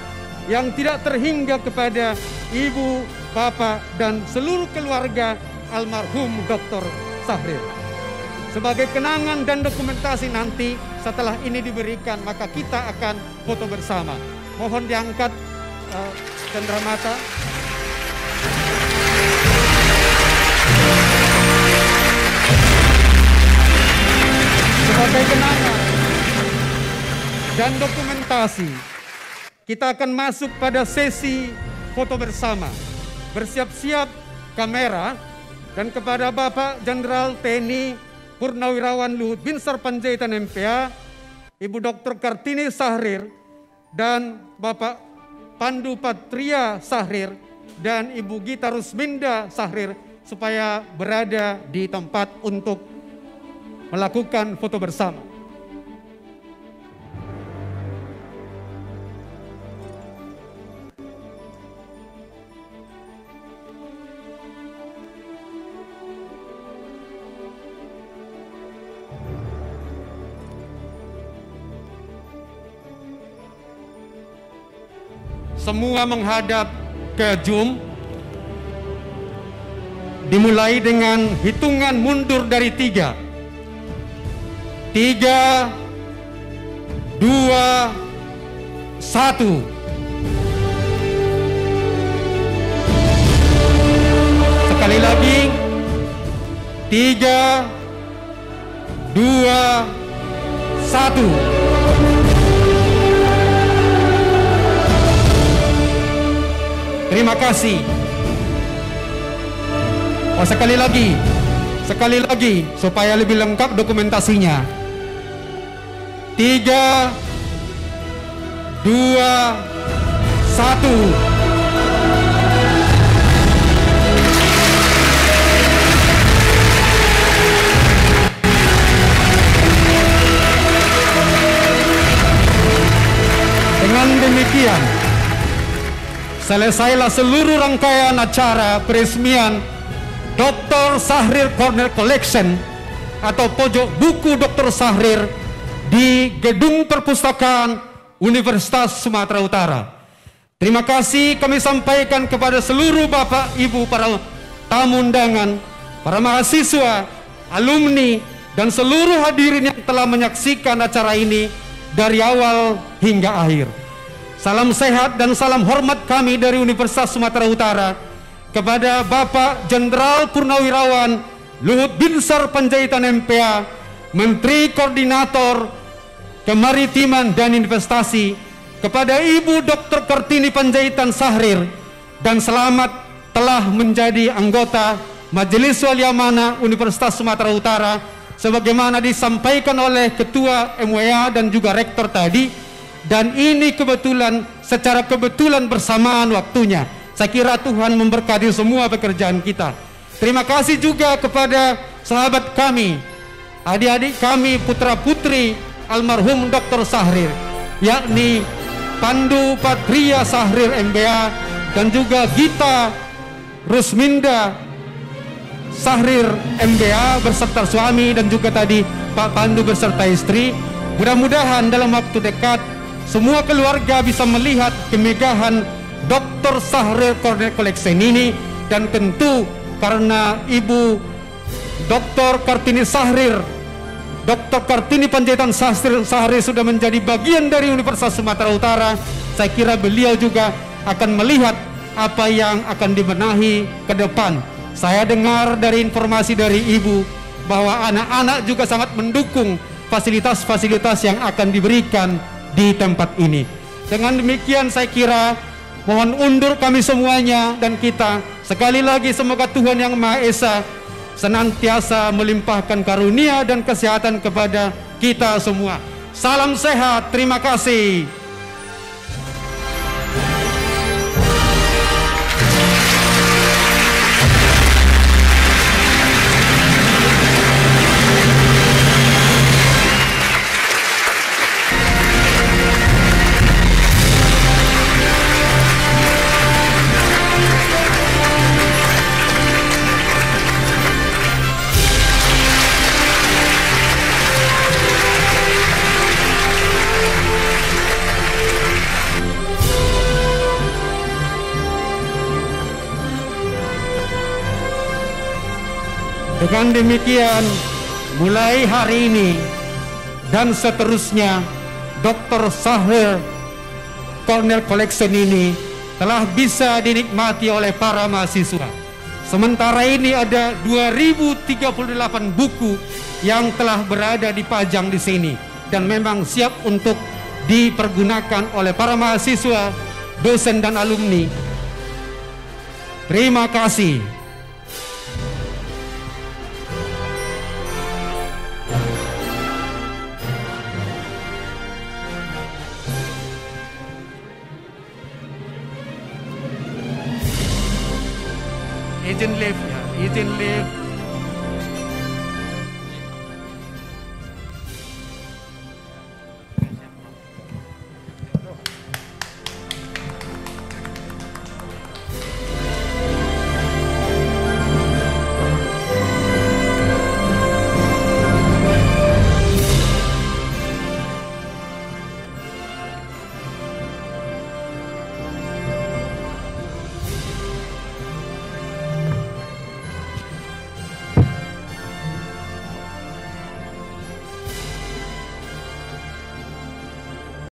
yang tidak terhingga kepada Ibu, Bapak, dan seluruh keluarga almarhum Dr. Sahrir sebagai kenangan dan dokumentasi nanti setelah ini diberikan maka kita akan foto bersama. Mohon diangkat uh, Mata. Sebagai kenangan dan dokumentasi, kita akan masuk pada sesi foto bersama. Bersiap-siap kamera dan kepada Bapak Jenderal TNI Purnawirawan Luhut Bin Sarpanjaitan MPA, Ibu Dr. Kartini Sahrir, dan Bapak Pandu Patria Sahrir, dan Ibu Gita Rusminda Sahrir, supaya berada di tempat untuk melakukan foto bersama. semua menghadap ke Jum dimulai dengan hitungan mundur dari tiga tiga dua satu Sekali lagi. Tiga, dua, satu. Terima kasih. Oh sekali lagi, sekali lagi supaya lebih lengkap dokumentasinya. Tiga, dua, satu. Dengan demikian, selesailah seluruh rangkaian acara peresmian Dr. Sahrir Corner Collection atau pojok buku Dr. Sahrir di Gedung Perpustakaan Universitas Sumatera Utara. Terima kasih kami sampaikan kepada seluruh Bapak Ibu para tamu undangan, para mahasiswa, alumni, dan seluruh hadirin yang telah menyaksikan acara ini dari awal hingga akhir. Salam sehat dan salam hormat kami dari Universitas Sumatera Utara kepada Bapak Jenderal Purnawirawan Luhut Binsar Panjaitan MPA, Menteri Koordinator Kemaritiman dan Investasi, kepada Ibu Dr. Kartini Panjaitan Sahrir, dan selamat telah menjadi anggota Majelis Wali Amanah Universitas Sumatera Utara sebagaimana disampaikan oleh Ketua MWA dan juga Rektor tadi dan ini kebetulan secara kebetulan bersamaan waktunya. Saya kira Tuhan memberkati semua pekerjaan kita. Terima kasih juga kepada sahabat kami, adik-adik kami putra-putri almarhum Dr. Sahrir, yakni Pandu Patria Sahrir MBA dan juga Gita Rusminda Sahrir MBA berserta suami dan juga tadi Pak Pandu berserta istri. Mudah-mudahan dalam waktu dekat semua keluarga bisa melihat kemegahan Dr. Sahre Cornell Collection ini dan tentu karena Ibu Dr. Kartini Sahrir Dr. Kartini Panjaitan Sahrir, Sahrir sudah menjadi bagian dari Universitas Sumatera Utara saya kira beliau juga akan melihat apa yang akan dimenahi ke depan saya dengar dari informasi dari Ibu bahwa anak-anak juga sangat mendukung fasilitas-fasilitas yang akan diberikan di tempat ini. Dengan demikian saya kira mohon undur kami semuanya dan kita sekali lagi semoga Tuhan yang Maha Esa senantiasa melimpahkan karunia dan kesehatan kepada kita semua. Salam sehat, terima kasih. Dengan demikian, mulai hari ini dan seterusnya, Dr. Sahel Cornell Collection ini telah bisa dinikmati oleh para mahasiswa. Sementara ini ada 2038 buku yang telah berada dipajang di sini dan memang siap untuk dipergunakan oleh para mahasiswa, dosen dan alumni. Terima kasih. You didn't live. Yeah. You didn't live.